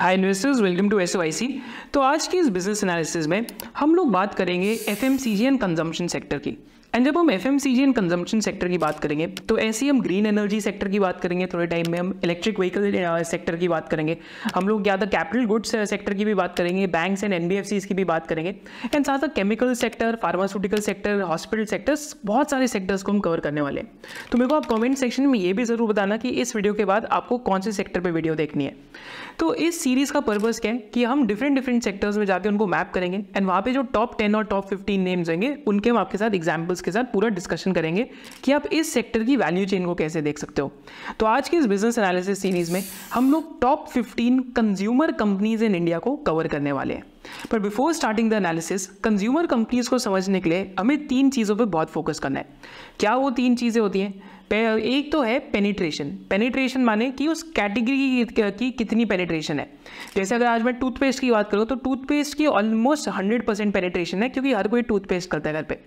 High investors welcome to S O I C तो आज की इस बिजनेस एनालिसिस में हम लोग बात करेंगे F M C G and consumption sector की एंड जब हम F M C G and consumption sector की बात करेंगे तो ऐसे ही हम ग्रीन एनर्जी सेक्टर की बात करेंगे थोड़े टाइम में हम इलेक्ट्रिक व्हीकल सेक्टर की बात करेंगे हम लोग ज़्यादा कैपिटल गुड्स सेक्टर की भी बात करेंगे banks and N B F की भी बात करेंगे एंड साथ साथ chemical sector pharmaceutical sector hospital sectors बहुत सारे सेक्टर्स को हम कवर करने वाले हैं तो मेरे को आप कमेंट सेक्शन में ये भी ज़रूर बताना कि इस वीडियो के बाद आपको कौन से सेक्टर पर वीडियो देखनी है तो इस सीरीज़ का पर्पज़ क्या है कि हम डिफरेंट डिफरेंट सेक्टर्स में जाकर उनको मैप करेंगे एंड वहाँ पर जो टॉप टेन और टॉप फिफ्टीन नेम्स होंगे उनके हम आपके साथ एग्जाम्पल्स के साथ पूरा डिस्कशन करेंगे कि आप इस सेक्टर की वैल्यू चेन को कैसे देख सकते हो तो आज की इस बिजनेस एनालिसिस सीरीज़ में हम लोग top 15 consumer companies in India को कवर करने वाले हैं पर before starting the analysis consumer companies को समझने के लिए हमें तीन चीज़ों पर बहुत फोकस करना है क्या वो तीन चीज़ें होती हैं एक तो है पेनिट्रेशन पेनिट्रेशन माने कि उस कैटेगरी की कितनी पेनिट्रेशन है जैसे अगर आज मैं टूथपेस्ट की बात करूँ तो टूथपेस्ट की ऑलमोस्ट हंड्रेड परसेंट पेनिट्रेशन है क्योंकि हर कोई टूथपेस्ट करता है घर पे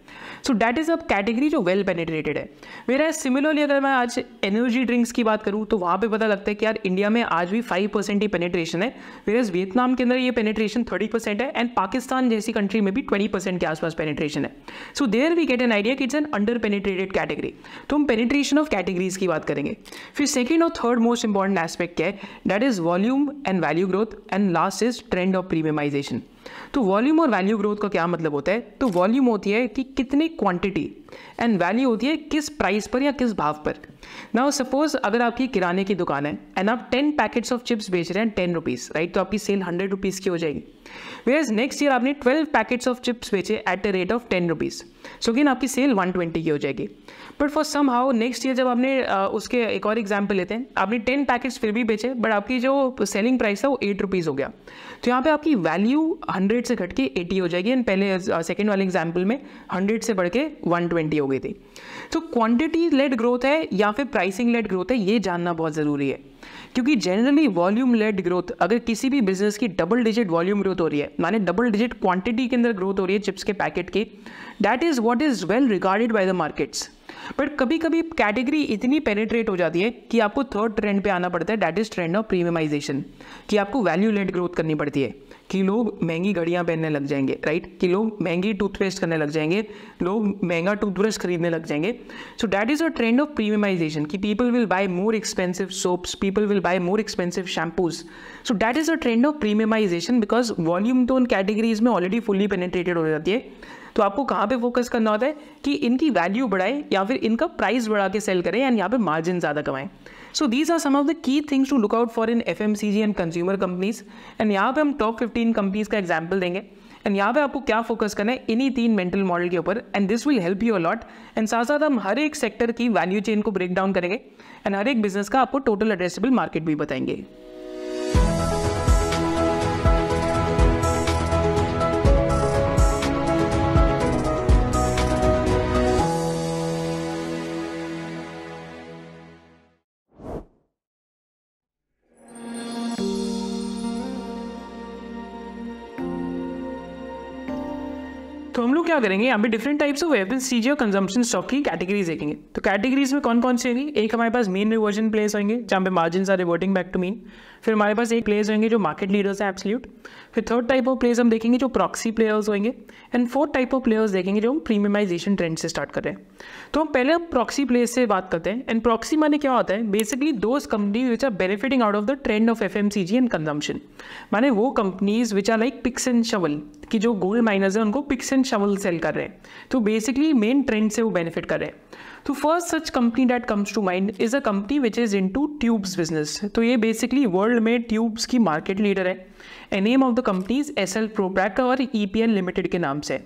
so that is a category जो वेल पेनिट्रेटेड है मेरा सिमिलरली अगर मैं आज एनर्जी ड्रिंक्स की बात करूँ तो वहाँ पर पता लगता है कि यार इंडिया में आज भी फाइव परसेंट ही पेनिट्रेशन है वेरज वियतनाम के अंदर ये पेनिट्रेशन थर्टी परसेंट है एंड पाकिस्तान जैसी कंट्री में भी ट्वेंटी परसेंट के आसपास पेनिट्रेशन है so there we get an idea कि it's an under penetrated category तो हम पेनिट्रेशन डिफिनेशन ऑफ कैटेगरीज की बात करेंगे फिर सेकेंड और थर्ड मोस्ट इंपॉर्टेंट एस्पेक्ट क्या है that is volume and value growth and last is trend of premiumisation तो वॉल्यूम और वैल्यू ग्रोथ का क्या मतलब होता है तो वॉल्यूम होती है कि कितनी क्वांटिटी एंड वैल्यू होती है किस प्राइस पर या किस भाव पर नाउ सपोज अगर आपकी किराने की दुकान है एंड आप टेन पैकेट्स ऑफ चिप्स बेच रहे हैं टेन रुपीज़ राइट तो आपकी सेल हंड्रेड रुपीज़ की हो जाएगी वेयर नेक्स्ट ईयर आपने ट्वेल्व पैकेट्स ऑफ चिप्स बेचे at the rate of ten rupees so again आपकी सेल वन ट्वेंटी की हो जाएगी but for somehow next year जब आपने उसके एक और एग्जाम्पल लेते हैं आपने टेन पैकेट्स फिर भी बेचे बट आपकी जो सेलिंग प्राइस था वो एट रुपीज़ हो गया तो यहाँ पे आपकी वैल्यू हंड्रेड से घट के एटी हो जाएगी एंड पहले सेकेंड वाले एग्जाम्पल में हंड्रेड से बढ़ के वन ट्वेंटी हो गई थी तो क्वांटिटी लेड ग्रोथ है या फिर प्राइसिंग लेड ग्रोथ है ये जानना बहुत ज़रूरी है क्योंकि जनरली वॉल्यूम लेड ग्रोथ अगर किसी भी बिजनेस की डबल डिजिट वॉल्यूम ग्रोथ हो रही है माने डबल डिजिट क्वांटिटी के अंदर ग्रोथ हो रही है चिप्स के पैकेट की that is what is well regarded by the markets but कभी कभी कैटेगरी इतनी पेनेट्रेट हो जाती है कि आपको थर्ड ट्रेंड पे आना पड़ता है that is trend of premiumisation कि आपको वैल्यू लेड ग्रोथ करनी पड़ती है कि लोग महंगी घड़ियाँ पहनने लग जाएंगे राइट कि लोग महंगी टूथपेस्ट करने लग जाएंगे लोग महंगा टूथब्रश खरीदने लग जाएंगे so that is a trend of premiumisation कि people will buy more expensive soaps people will buy more expensive shampoos so that is a trend of premiumisation because volume तो उन कैटेगरीज में ऑलरेडी फुली पेनिट्रेटेड हो जाती है तो आपको कहाँ पे फोकस करना होता है कि इनकी वैल्यू बढ़ाए या फिर इनका प्राइस बढ़ा के सेल करें या यहाँ पे मार्जिन ज़्यादा कमाएं so these are some of the key things to look out for in F M C G and consumer companies and यहाँ पे हम टॉप फिफ्टीन कंपनीज का एग्जाम्पल देंगे एंड यहाँ पे आपको क्या फोकस करना है इन्हीं तीन मेंटल मॉडल के ऊपर and this will help you a lot and साथ साथ हम हर एक सेक्टर की वैल्यू चेन को ब्रेक डाउन करेंगे एंड हर एक बिजनेस का आपको टोटल एड्रेसेबल मार्केट भी बताएंगे हम लोग क्या करेंगे यहाँ पे डिफरेंट टाइप्स ऑफ वेपन्स चीजें और कंजम्पशन स्टॉक की कैटेगरीज देखेंगे तो कैटेगरीज में कौन कौन सी होगी एक हमारे पास मेन रिवर्जन प्लेस होंगे जहाँ पे margin are reverting back to mean फिर हमारे पास एक प्लेयर्स होंगे जो मार्केट लीडर्स हैं एब्सल्यूट फिर थर्ड टाइप ऑफ प्लेयर्स हम देखेंगे जो प्रॉक्सी प्लेयर्स होंगे and fourth type of players देखेंगे जो हम प्रीमियमाइजेशन ट्रेंड से स्टार्ट कर रहे हैं तो हम पहले प्रॉक्सी प्लेयर्स से बात करते हैं एंड प्रॉक्सी माने क्या होता है basically those companies which are benefiting out of the trend of F M C G and consumption माने वो companies which are like picks and shovel कि जो गोल्ड माइनर्स हैं उनको पिक्स एंड शवल सेल कर रहे हैं तो बेसिकली मेन ट्रेंड से वो बेनिफिट कर रहे हैं तो first such company that comes to mind is a company which is into tubes business तो ये बेसिकली वर्ल्ड में ट्यूब्स की मार्केट लीडर है a name of the companies Essel Propack और ई पी एल लिमिटेड के नाम से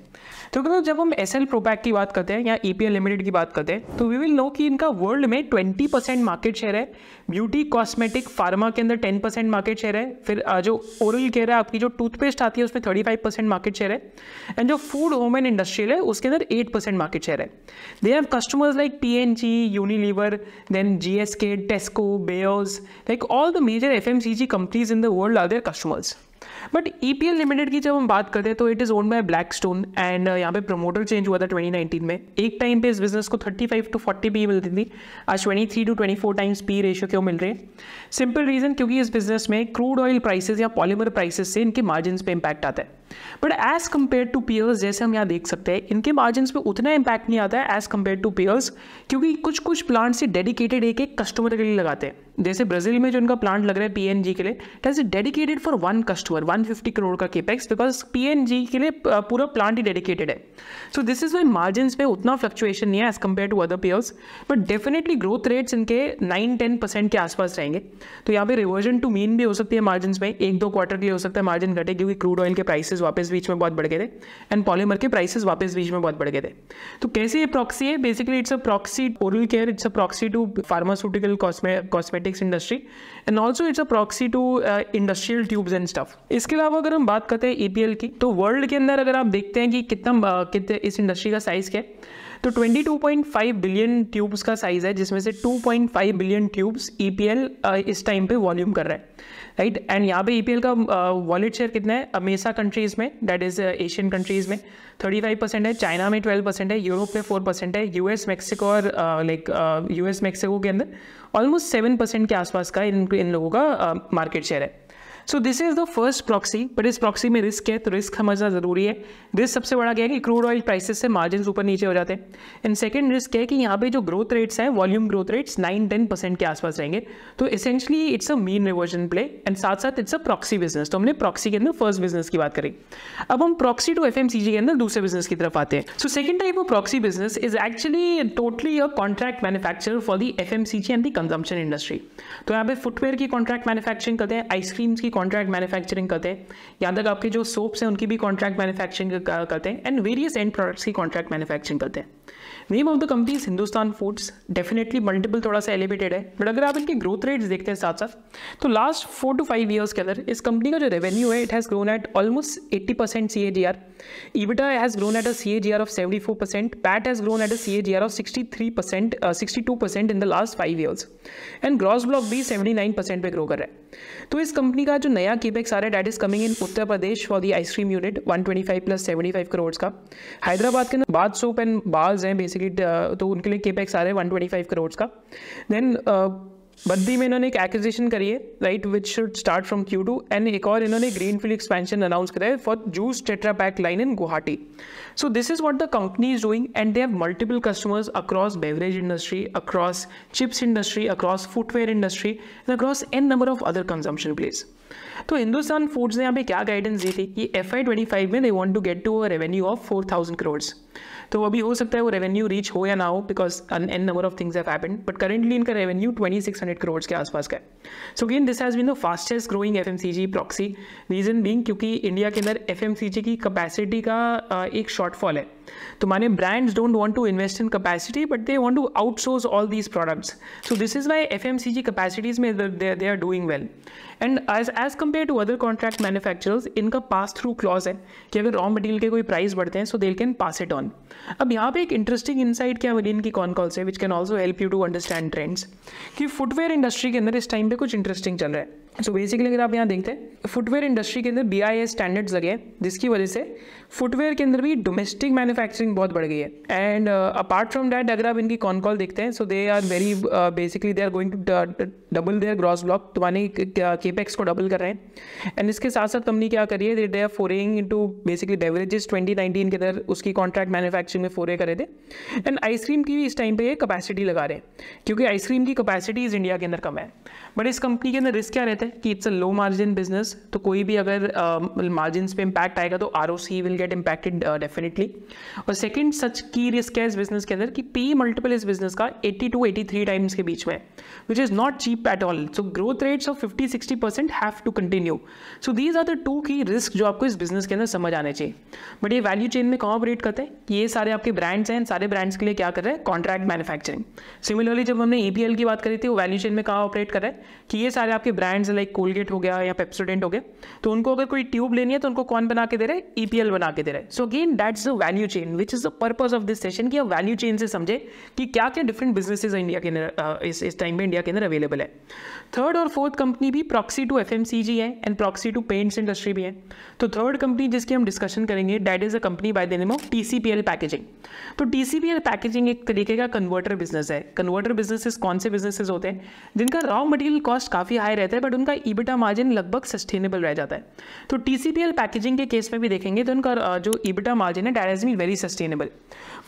तो दोस्तों मतलब जब हम एस एल प्रोपैक की बात करते हैं या ए पी एल लिमिटेड की बात करते हैं तो वी विल नो कि इनका वर्ल्ड में ट्वेंटी परसेंट मार्केट शेयर है ब्यूटी कॉस्मेटिक फार्मा के अंदर टेन परसेंट मार्केट शेयर है फिर जो ओरल केयर है आपकी जो टूथपेस्ट आती है उसमें thirty five percent market share है एंड जो फूड होम एंड इंडस्ट्रियल है उसके अंदर एट परसेंट मार्केट शेयर है they have customers like P N G Unilever then G S K Tesco Bayers like all the major F M C G companies in the world are their customers but E P L limited की जब हम बात करते हैं तो it is owned by black stone and यहाँ पे promoter change हुआ था 2019 में एक टाइम पे इस बिजनेस को 35 टू फोर्टी पी मिलती थी आज 23 to twenty four times P ratio क्यों मिल रहे हैं सिंपल रीज़न क्योंकि इस बिजनेस में क्रूड ऑयल प्राइसेज या पॉलीमर प्राइसेज से इनके मार्जिन पे इम्पैक्ट आता है but as compare to peers जैसे हम यहाँ देख सकते हैं इनके मार्जिन पे उतना इम्पैक्ट नहीं आता है एज कम्पेयर टू पीयर्स क्योंकि कुछ कुछ प्लांट्स से डेडिकेटेड एक एक कस्टमर के लिए लगाते हैं जैसे ब्राजील में जो इनका प्लांट लग रहा है पीएनजी के लिए that is dedicated for one customer 150 crore का केपेक्स बिकॉज पीएनजी के लिए uh, पूरा प्लांट ही डेडिकेटेड है so this is why margin पे उतना फ्लक्चुएशन नहीं है as compare to other peers but definitely growth rates इनके नाइन टेन परसेंट के आसपास रहेंगे तो यहाँ पे रिवर्जन टू मीन भी हो सकती है मार्जिन में एक दो क्वार्टर के लिए हो सकता है मार्जिन घटे क्योंकि क्रूड ऑयल के प्राइसेस प्राइसेस वापस बीच में बहुत बढ़ गए थे एंड पॉलीमर के प्राइसेस वापस बीच में बहुत बढ़ गए थे तो कैसे ये प्रॉक्सी है basically it's a proxy oral care it's a proxy to pharmaceutical cosmetics industry and also it's a proxy to industrial tubes and stuff इसके अलावा अगर हम बात करते हैं ए की तो वर्ल्ड के अंदर अगर आप देखते हैं कि कितना कितने इस इंडस्ट्री का साइज क्या है तो 22.5 बिलियन ट्यूब्स का साइज़ है जिसमें से 2.5 बिलियन ट्यूब्स ई इस टाइम पे वॉल्यूम कर रहा है राइट एंड यहाँ पे ई e का वॉलेट शेयर कितना है अमेसा कंट्रीज़ में दैट इज़ एशियन कंट्रीज़ में 35 परसेंट है चाइना में 12 परसेंट है यूरोप में 4 परसेंट है यूएस मैक्सिको और लाइक यूएस मैक्सिको के अंदर ऑलमोस्ट सेवन परसेंट के आसपास का इन इन लोगों का मार्केट uh, शेयर है so this is the first proxy but इस प्रॉक्सी में रिस्क है तो रिस्क समझना ज़रूरी है रिस्क सबसे बड़ा क्या है कि क्रूड ऑयल प्राइसेस से मार्जिन ऊपर नीचे हो जाते हैं एंड सेकेंड रिस्क है कि यहाँ पे जो ग्रोथ रेट्स हैं volume growth rates nine ten percent के आसपास रहेंगे तो essentially it's a mean reversion play and साथ साथ इट्स अ प्रॉक्सी बिजनेस तो हमने प्रॉक्सी के अंदर फर्स्ट बिजनेस की बात करी अब हम प्रॉक्सी टू एफ के अंदर दूसरे बिजनेस की तरफ आते हैं so second type of proxy business is actually totally a contract manufacture for the F and the consumption industry तो यहाँ पे फुटवेयर की कॉन्ट्रैक्ट मैनुफैक्चरिंग करते हैं आइसक्रीम्स की कॉन्ट्रैक्ट मैन्युफैक्चरिंग करते हैं यहाँ तक आपके जो सोप्स हैं उनकी भी कॉन्ट्रैक्ट मैन्युफैक्चरिंग करते हैं एंड वेरियस एंड प्रोडक्ट्स की कॉन्ट्रैक्ट मैन्युफैक्चरिंग करते हैं name of the companies Hindustan Foods definitely multiple थोड़ा सा एलिवेटेड है बट अगर आप इनके ग्रोथ रेट्स देखते हैं साथ साथ तो last four to five years के अंदर इस कंपनी का जो रेवेन्यू है it has grown at almost eighty percent C A G R EBITDA has grown at a C A G R of seventy four percent PAT has grown at a C A G R of sixty three percent sixty two percent in the last five years and gross block भी seventy nine percent पर grow कर रहा है तो इस company का जो नया केपेक्स आ रहा है that is coming in Uttar Pradesh for the ice cream unit 125 plus 75 crore का हैदराबाद के अंदर बाथ सोप एंड बाल्स हैं बेसिकली तो उनके लिए केपेक्स आ रहे हैं 125 करोड़ का देन बद्दी में इन्होंने एक एक्विजिशन करी है right which should start from Q two and एक और इन्होंने ग्रीन फील्ड एक्सपेंशन अनाउंस करा है for juice tetra pack line in Guwahati so this is what the company is doing and they have multiple customers across beverage industry across chips industry across footwear industry and across an number of other consumption place तो Hindustan foods ने यहाँ पे क्या guidance दी थी कि F I twenty five में they want to get to a revenue of four thousand crores तो अभी हो सकता है वो रेवेन्यू रीच हो या ना हो because an number of things have happened but currently इनका revenue twenty six hundred crores के आसपास का है so again this has been the fastest growing F M C G proxy reason being क्योंकि इंडिया के अंदर एफ एम सी जी की capacity का एक शॉर्टफॉल है तुम्हारे तो brands don't want to invest in capacity, but they want to outsource all these products. So this is why FMCG capacities capacities में they are doing well and as as compare to other contract manufacturers इनका pass through clause है कि अगर raw material के कोई price बढ़ते हैं so they can pass it on अब यहाँ पे एक इंटरेस्टिंग इनसाइट क्या बनी इनकी कॉन कॉल से which can also help you to understand trends कि फुटवेयर इंडस्ट्री के अंदर इस टाइम पे कुछ इंटरेस्टिंग चल रहा है सो बेसिकली अगर आप यहाँ देखते हैं फुटवेयर इंडस्ट्री के अंदर बी आई एस स्टैंडर्ड्स लगे हैं जिसकी वजह से फुटवेयर के अंदर भी डोमेस्टिक मैन्युफैक्चरिंग बहुत बढ़ गई है एंड अपार्ट फ्रॉम डैट अगर आप इनकी कॉन कॉल देखते हैं so they are very basically they are going to double their gross block मानी केपेक्स को डबल कर रहे हैं एंड इसके साथ साथ कंपनी क्या करिए they are foraying into basically beverages twenty nineteen के अंदर उसकी कॉन्ट्रैक्ट मैनुफैक्चरिंग में फोरे करे थे एंड आइसक्रीम की भी इस टाइम पर यह कपैसिटी लगा रहे हैं क्योंकि आइसक्रीम की कपैसिटी इस इंडिया के अंदर कम है बट इस कंपनी के अंदर रिस्क क्या रहता है कि it's a low margin business तो कोई भी अगर मार्जिन um, uh, पे इम्पैक्ट आएगा तो are will get impacted definitely और सेकेंड सच की रिस्क है इस बिजनेस के अंदर कि पी मल्टीपल इस बिजनेस का eighty two eighty three times के बीच में which is not cheap at all so growth rates of fifty sixty percent have to continue so these are the to की रिस्क जो आपको इस बिजनेस के अंदर समझ आने चाहिए बट ये वैल्यू चेन में कहाँ ऑपरेट करते हैं ये सारे आपके ब्रांड्स हैं सारे ब्रांड्स के लिए क्या कर रहे हैं कॉन्ट्रैक्ट मैन्युफैक्चरिंग सिमिलरली जब हमने ई की बात करी थी वो वैल्यू चेन में कहाँ ऑपरेट कर रहे हैं कि ये सारे आपके ब्रांड्स लाइक कोलगेट हो गया या पेप्सोडेंट हो गया तो उनको अगर कोई ट्यूब लेनी है तो उनको कौन बना के दे रहे ई पी एल बना के दे रहे so again that's the value chain which is the purpose of this session की आप वैल्यू चेन से समझे कि क्या क्या डिफरेंट बिजनेसेस इंडिया के अंदर uh, इस इस टाइम में इंडिया के अंदर अवेलेबल है थर्ड और फोर्थ कंपनी भी proxy to F M C G है and proxy to paints industry भी है तो थर्ड कंपनी जिसकी हम डिस्कशन करेंगे that is a company by the name of T C P L packaging तो T C P L packaging एक तरीके का कन्वर्टर बिजनेस है कन्वर्टर बिजनेसेस कौन से बिजनेसेस होते हैं जिनका रॉ मटेरियल मटेरियल कॉस्ट काफ़ी हाई रहता है बट उनका ईबिटा मार्जिन लगभग सस्टेनेबल रह जाता है तो टी पैकेजिंग के केस में भी देखेंगे तो उनका जो ईबिटा मार्जिन है डायरेज मी very sustainable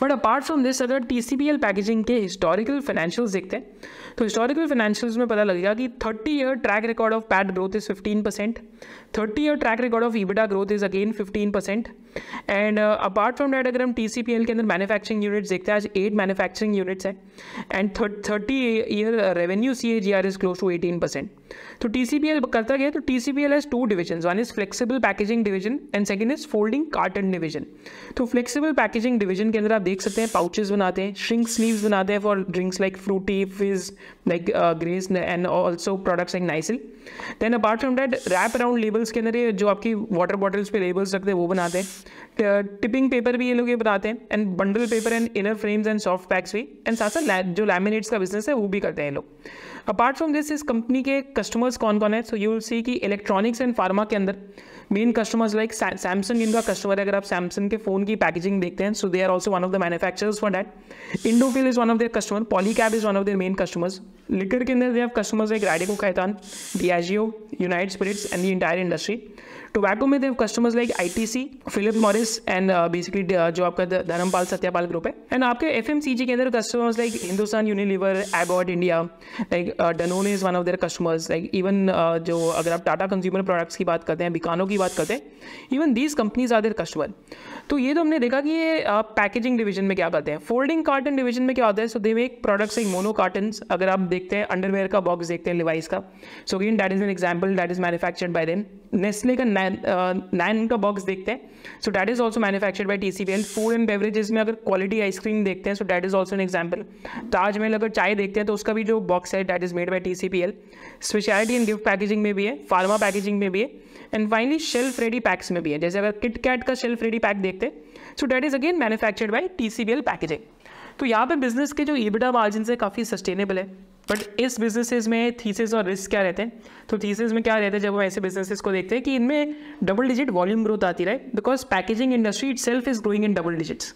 but apart from this अगर टी पैकेजिंग के हिस्टोरिकल फाइनेंशियल्स देखते हैं तो हिस्टोरिकल फाइनेंशियल्स में पता लगेगा कि thirty year track record of PAT growth is fifteen percent thirty year track record of EBITDA growth is again fifteen percent and apart from that, अगर हम टी सी पी एल के अंदर manufacturing units देखते हैं आज eight manufacturing units हैं and thirty year revenue C A G R is close to eighteen percent तो T C P L करता गया तो T C P L has two division one is flexible packaging division and second is folding carton division तो flexible packaging division के अंदर आप देख सकते हैं पाउचेस बनाते हैं श्रिंक स्लीव बनाते हैं for drinks like Frooti fizz like grace and also products like Nycil then apart from that wrap around label labels के अंदर ये जो आपकी वाटर बॉटल्स पे लेबल्स रखते हैं वो बनाते हैं टिपिंग पेपर uh, भी ये लोग ये बनाते हैं and bundle paper and inner frames and soft packs भी एंड साथ साथ जो लैमिनेट्स का बिजनेस है वो भी करते हैं ये लोग अपार्ट फ्रॉम दिस इस कंपनी के कस्टमर्स कौन कौन है सो यू विल सी कि इलेक्ट्रॉनिक्स एंड फार्मा के अंदर मेन कस्टमर्स लाइक सैमसंग इनका कस्टमर है अगर आप सैमसंग के फ़ोन की पैकेजिंग देखते हैं so they are also one of the manufacturers for that Indofil is one of their customer Polycab is one of their main customers liquor के अंदर they have customers like Radico Khaitan Diageo united spirits and the entire industry tobacco में they've customers like I T C Philip Morris and basically जो आपका Dharampal Satyapal group है and आपके F M C G के अंदर customers like Hindustan Unilever Abbott India like Danone is one of their customers like even जो अगर आप टाटा कंज्यूमर प्रोडक्ट्स की बात करते हैं बिकानो की बात करते हैं even these companies are their customer तो ये तो हमने देखा कि ये पैकेजिंग uh, डिवीजन में क्या करते हैं फोल्डिंग कार्टन डिवीजन में क्या होता है so they make products like mono carton अगर आप देखते हैं अंडरवेयर का बॉक्स देखते हैं लिवाइस का so again that is an example that is manufactured by then Nestle का नाइन uh, का बॉक्स देखते हैं so that is also manufactured by T C B and food and beverages में अगर क्वालिटी आइसक्रीम देखते हैं so that is also an example Taj Mahal अगर चाय देखते हैं तो उसका भी जो बॉक्स है that is made by T C P L speciality in gift packaging में भी है फार्मा पैकेजिंग में भी है and finally shelf ready packs में भी है जैसे अगर किट कैट का शेल्फ रेडी पैक देखते हैं so that is again manufactured by T C B L packaging तो यहाँ पर बिजनेस के जो ईबिटा मार्जिन है काफ़ी सस्टेनेबल है बट इस बिजनेसेस में थीसेस और रिस्क क्या रहते हैं तो थीसेस में क्या रहता है जब हम ऐसे बिजनेसेस को देखते हैं कि इनमें डबल डिजिट वॉल्यूम ग्रोथ आती रहे because packaging industry itself is growing in double digits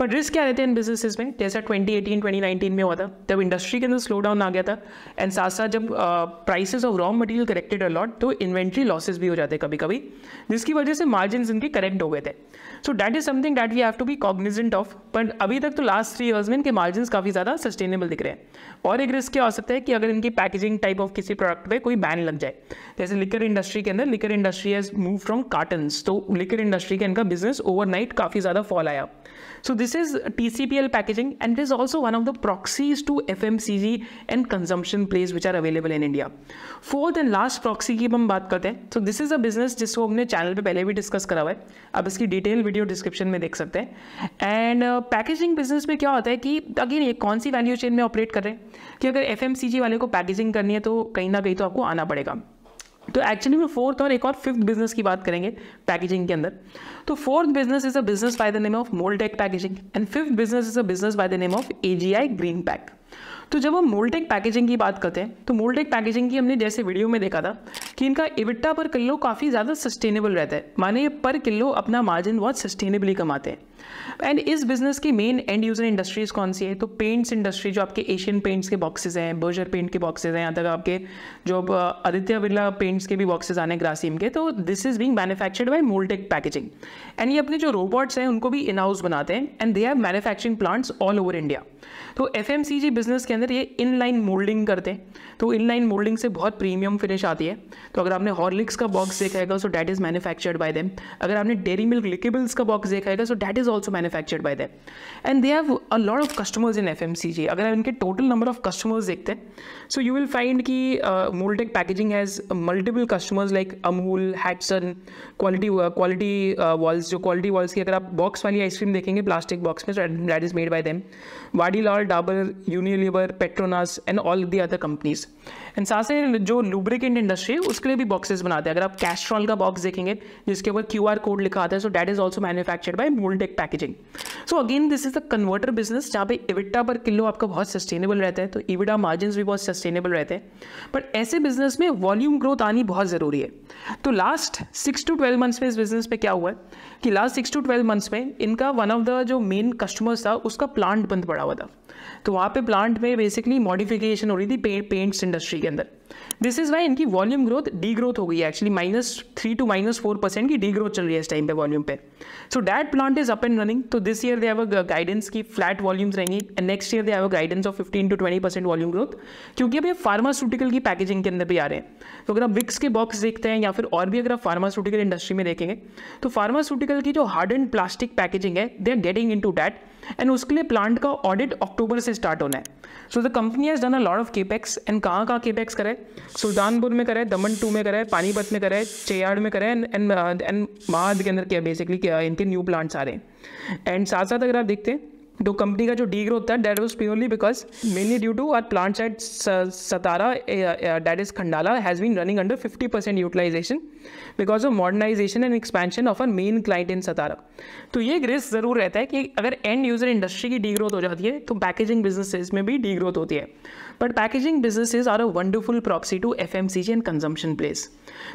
but risk क्या रहते हैं इन बिजनेसेस में जैसा 2018 2019 में हुआ था तब इंडस्ट्री के अंदर स्लो डाउन आ गया था एंड साथ साथ जब prices of raw material corrected a lot तो इन्वेंट्री लॉसेज भी हो जाते कभी कभी जिसकी वजह से मार्जिन इनके करेक्ट हो गए थे so that is something that we have to be cognizant of but अभी तक तो लास्ट थ्री ईयर्स में इनके मार्जिन काफ़ी ज़्यादा सस्टेनेबल दिख रहे हैं और एक रिस्क क्या हो सकता है कि अगर इनकी पैकेजिंग टाइप ऑफ किसी प्रोडक्ट पे कोई बैन लग जाए जैसे लिकर इंडस्ट्री के अंदर liquor industry has move from carton तो लिकर इंडस्ट्री का इनका बिजनेस ओवरनाइट काफ़ी ज़्यादा फॉल आया so this is T C P L packaging and is also one of the proxies to F M C G and consumption place which are available in India fourth and last proxy की हम बात करते हैं so this is a बिजनेस जिसको हमने channel पर पहले भी डिस्कस करा हुआ है आप इसकी डिटेल वीडियो डिस्क्रिप्शन में देख सकते हैं एंड पैकेजिंग बिजनेस में क्या होता है कि अगेन ये कौन सी वैल्यू चेन में ऑपरेट कर रहे हैं कि अगर एफ वाले को पैकेजिंग करनी है तो कहीं ना कहीं तो आपको आना पड़ेगा तो एक्चुअली में फोर्थ और एक और फिफ्थ बिजनेस की बात करेंगे पैकेजिंग के अंदर तो fourth business is a business by the name of Mold-Tek packaging and fifth business is a business by the name of AGI green pack तो जब हम मोल्टेक पैकेजिंग की बात करते हैं तो मोल्टेक पैकेजिंग की हमने जैसे वीडियो में देखा था कि इनका इविटा पर किलो काफ़ी ज़्यादा सस्टेनेबल रहता है माने ये पर किलो अपना मार्जिन बहुत सस्टेनेबली कमाते हैं एंड इस बिजनेस की मेन एंड यूजर इंडस्ट्रीज कौन सी है तो पेंट्स इंडस्ट्री जो आपके एशियन पेंट्स के बॉक्सेस हैं बर्जर पेंट के बॉक्सेस हैं यहाँ तक आपके जो आदित्य बिरला पेंट्स के भी बॉक्सेस आने ग्रासिम के तो this is being manufactured by Mold-Tek packaging and ये अपने जो रोबोट्स हैं उनको भी इन हाउस बनाते हैं and they have manufacturing plants all over India तो एफ बिजनेस के अंदर ये इनलाइन मोल्डिंग करते हैं तो इनलाइन मोल्डिंग से बहुत प्रीमियम फिनिश आती है तो अगर आपने हॉर्लिक्स का बॉक्स देखा है so that is manufactured by them अगर आपने डेरी मिल्क लिकेबल्स का बॉक्स देखा है so that is also manufactured by them and they have a lot of customers in F अगर आप इनके टोटल नंबर ऑफ कस्टमर्स देखते हैं सो यू विल फाइंड की Mold-Tek packaging has multiple customers like Amul Hatsun Kwality Kwality Wall's जो Kwality Wall's की अगर आप बॉक्स वाली आइसक्रीम देखेंगे प्लास्टिक बॉक्स में so that is made by them लॉल Dabur Unilever Petronas and all the other companies and साथ ही जो लुब्रिकेंट इंडस्ट्री है उसके लिए भी बॉक्सेस बनाते हैं अगर आप कैस्ट्रॉल का बॉक्स देखेंगे जिसके ऊपर क्यू कोड लिखा आता है so that is also manufactured by Mold-Tek packaging so again this is the converter business जहाँ पे इविटा पर किलो आपका बहुत सस्टेनेबल रहता है तो इविटा मार्जिन भी बहुत सस्टेनेबल रहते हैं बट ऐसे बिजनेस में वॉल्यूम ग्रोथ आनी बहुत ज़रूरी है तो last six to twelve months में इस बिजनेस में क्या हुआ है कि last six to twelve months में इनका वन ऑफ द जो मेन कस्टमर्स था उसका प्लांट बंद पड़ा हुआ था तो वहाँ पे प्लांट में बेसिकली मॉडिफिकेशन हो रही थी paints industry entienden. This is why इनकी वॉल्यूम ग्रोथ डी ग्रोथ हो गई है actually minus three to minus four percent की डी ग्रोथ चल रही है इस टाइम पे वॉल्यूम पे so that plant is up and running तो this year they have a guidance की फ्लैट वॉल्यूम्स रहेंगी and next year they have a guidance of fifteen to twenty percent volume growth क्योंकि अभी pharmaceutical की packaging के अंदर भी आ रहे हैं तो अगर आप विक्स के बॉक्स देखते हैं या फिर और भी अगर आप फार्मास्यूटिकल इंडस्ट्री में देखेंगे तो फार्मास्यूटिकल की जो हार्ड एंड प्लास्टिक पैकेजिंग है they are getting into that and उसके लिए प्लांट का ऑडिट अक्टूबर से स्टार्ट होना है so the company has done a lot of capex and कहाँ कहाँ केपेक्स करें सुल्तानपुर में करा है दमन टू में करा है पानीपत में करा है चेयाड़ में करा है एंड एंड महाद के अंदर क्या बेसिकली क्या इनके न्यू प्लांट्स आ रहे हैं एंड साथ साथ अगर आप देखते हैं तो कंपनी का जो डी ग्रोथ था that was purely because mainly due to our plants at Satara that is Khandala has been running under fifty percent utilization because of modernization and expansion of our main client in Satara तो ये एक risk ज़रूर रहता है कि अगर end user industry की degrowth हो जाती है तो पैकेजिंग बिजनेसेस में भी डीग्रोथ होती है but packaging businesses are a wonderful proxy to F M C G and consumption place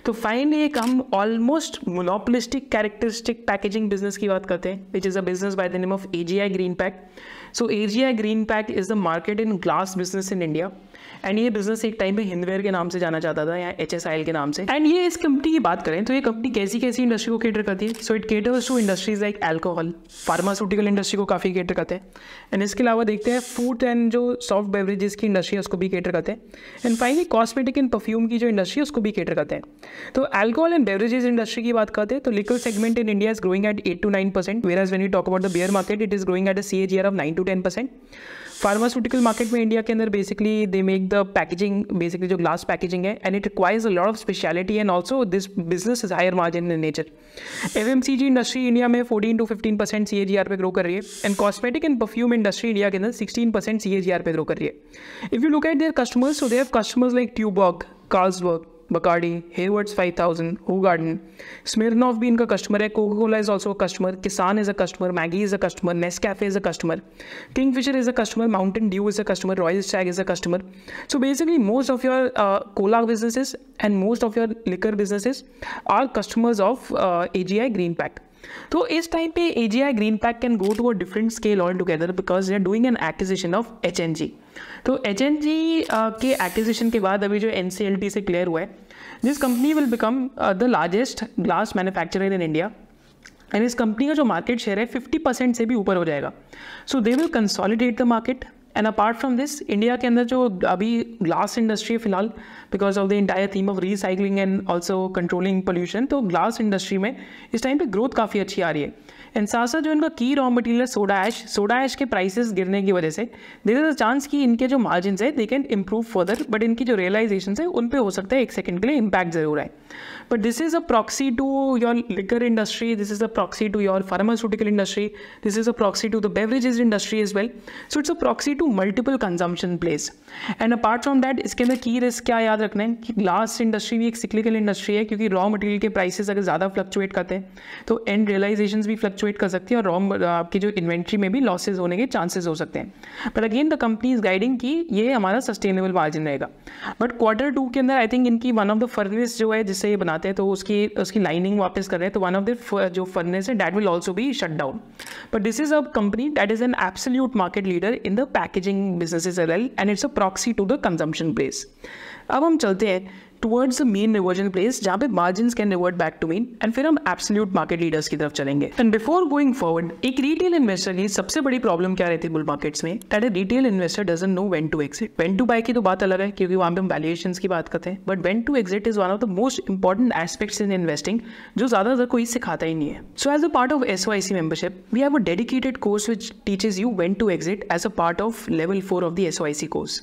तो फाइनली एक हम almost monopolistic characteristic packaging business की बात करते हैं which is a business by the name of A G I green pack so A G I green pack is the market in glass business in India and ये business एक time पे हिंदवेयर के नाम से जाना जाता था या एच के नाम से एंड ये इस कंपनी की बात करें तो ये कंपनी कैसी कैसी इंडस्ट्री को केटर करती है so it caters to industries like alcohol pharmaceutical industry को काफ़ी केटर करते हैं एंड इसके अलावा देखते हैं फूड एंड जो सॉफ्ट बेवरेजेस की इंडस्ट्री है उसको भी केटर करते हैं and finally cosmetic and perfume की जो इंडस्ट्री है उसको भी केटर करते हैं तो एल्कोहल एंड बेवरेजेस इंडस्ट्री की बात करते हैं तो liquid segment in India is growing at eight to nine percent whereas when you talk about the beer market it is growing at a CAGR of nine to ten percent pharmaceutical market में India के अंदर basically they make the packaging basically जो glass packaging है and it requires a lot of speciality and also this business is higher margin in nature F M C G industry India में fourteen to fifteen percent C A G R पे grow कर रही है and cosmetic and perfume industry India के अंदर sixteen percent C A G R पे grow कर रही है if you look at their customers so their customers like Tuborg Carlsberg Bacardi Haywards thousand Hoegaarden Smirnoff भी इनका customer है Coca Cola is also a customer Kissan is a customer Maggi is a customer Nescafe is a customer Kingfisher is a customer Mountain Dew is a customer Royal Stag is a customer so basically most of your cola businesses and most of your liquor businesses are customers of A G I green pack तो इस time पे A G I green Greenpac can go to a different scale all together because they are doing an acquisition of H N G तो H N G के acquisition के बाद अभी जो N C L T से clear हुआ है this company will become the largest glass manufacture in India and इस कंपनी का जो मार्केट शेयर है फिफ्टी परसेंट से भी ऊपर हो जाएगा so they will consolidate the market and apart from this India के अंदर जो अभी ग्लास इंडस्ट्री है फिलहाल because of the entire theme of recycling and also controlling pollution तो ग्लास इंडस्ट्री में इस टाइम पर ग्रोथ काफ़ी अच्छी आ रही है एंड साथ साथ जो इनका की raw material soda ash soda ash के प्राइसेस गिरने की वजह से देर इज अ चांस कि इनके जो मार्जिन है they can improve further but इनकी जो रियलाइजेशन है उन पर हो सकता है एक सेकेंड के लिए इम्पैक्ट ज़रूर है but this is a proxy to your liquor industry this is a proxy to your pharmaceutical industry this is a proxy to the beverage industry is well so it's a proxy to multiple consumption plays and apart from that इसके अंदर की risk क्या याद रखना है कि glass industry भी एक सिक्लिकल इंडस्ट्री है क्योंकि रॉ मटेरियल के प्राइसेस अगर ज़्यादा फ्लक्चुएट करते हैं तो एंड रियलाइजेशन भी फ्लक्चुएट कर सकती है और रॉ uh, आपकी जो इन्वेंट्री में भी लॉसेज होने के चांसेज हो सकते हैं but again the company is guiding की ये हमारा सस्टेनेबल मार्जिन रहेगा बट क्वार्टर टू के अंदर आई थिंक इनकी वन ऑफ द फर्नेस जो है जिससे ये बनाते आते हैं तो उसकी उसकी लाइनिंग वापस कर रहे हैं तो वन ऑफ द जो फर्नेस है डैट विल ऑल्सो भी shut down but this is a company that is an absolute market leader in the packaging business and it's a proxy to the consumption plays अब हम चलते हैं towards the main reversion plays जहां पे margin can revert back to mean and फिर हम absolute market leaders की तरफ चलेंगे एंड बिफोर गोइंग फॉरवर्ड एक रिटेल इन्वेस्टर की सबसे बड़ी प्रॉब्लम क्या रहती है बुल मार्केट्स में that a retail investor doesn't know when to exit when to buy की तो बात अलग है क्योंकि वहां पे हम वैल्यूएशन की बात करते हैं but when to exit is one of the most important aspects in investing जो ज्यादातर कोई सिखाता ही नहीं है so as a part of S Y C membership we have a dedicated course which teaches you when to exit as a part of level four of the S Y C course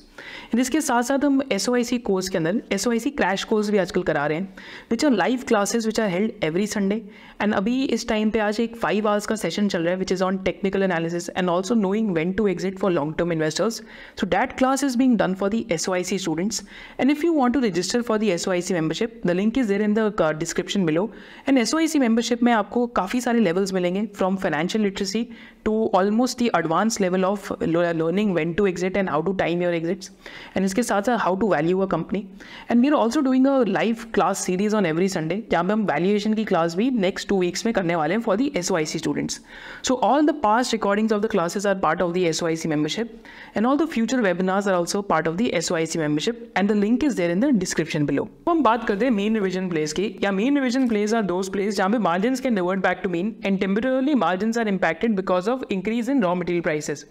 इसके साथ साथ हम S Y C course के अंदर S Y C crash crash course भी आजकल करा रहे हैं which are live classes which are held every Sunday and अभी इस टाइम पे आज एक फाइव आवर्स का सेशन चल रहा है which is on technical analysis and also knowing when to exit for long term investors so that class is being done for the S O I C students and if you want to register for the S O I C membership the link is there in the description below and S O I C membership में आपको काफ़ी सारे levels मिलेंगे from financial literacy to almost the advance level of learning when to exit and how to time your exits and इसके साथ साथ how to value a company and we are also doing a live class series on every Sunday जहाँ पे हम valuation की class भी next two weeks में करने वाले हैं for the S Y C students so all the past recordings of the classes are part of the S Y C membership and all the future webinars are also part of the S Y C membership and the link is there in the description below हम बात करते हैं mean reversion plays की या mean reversion plays are those plays जहाँ पे margin can revert back to mean and temporarily margin are impacted because of increase in raw material prices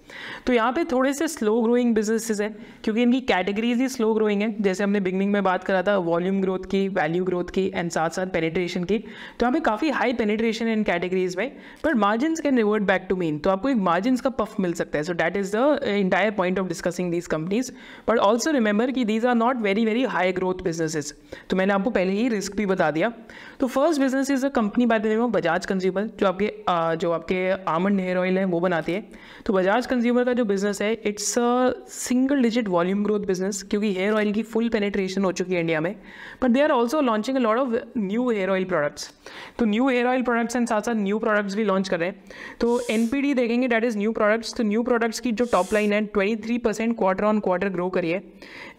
तो यहाँ पे थोड़े से स्लो ग्रोइंग बिजनेसेस हैं क्योंकि इनकी कैटेगरीज ही स्लो ग्रोइंग है जैसे हमने बिगनिंग में बात करा था वॉल्यूम ग्रोथ की वैल्यू ग्रोथ की एंड साथ साथ पेनिट्रेशन की तो यहाँ पे काफ़ी high high penetration in categories में but margin can revert back to mean तो आपको एक मार्जिन का पफ मिल सकता है so that is the entire point of discussing these companies but also remember कि these are not very very high growth businesses तो मैंने आपको पहले ही रिस्क भी बता दिया तो first business is a company by the name of Bajaj consumer जो आपके आ, uh, जो आपके आमंड हेयर ऑयल है वो बनाती है तो बजाज कंज्यूमर का जो बिजनेस है it's a single digit volume growth business क्योंकि हेयर ऑयल की फुल पेनिट्रेशन हो चुकी है इंडिया में but they are also launching a lot of new hair oil products तो new hair oil products and साथ साथ न्यू प्रोडक्ट्स भी लॉन्च कर रहे हैं तो एन देखेंगे डैट इज़ न्यू प्रोडक्ट्स तो न्यू प्रोडक्ट्स की जो टॉप लाइन है twenty three percent quarter on quarter grow करिए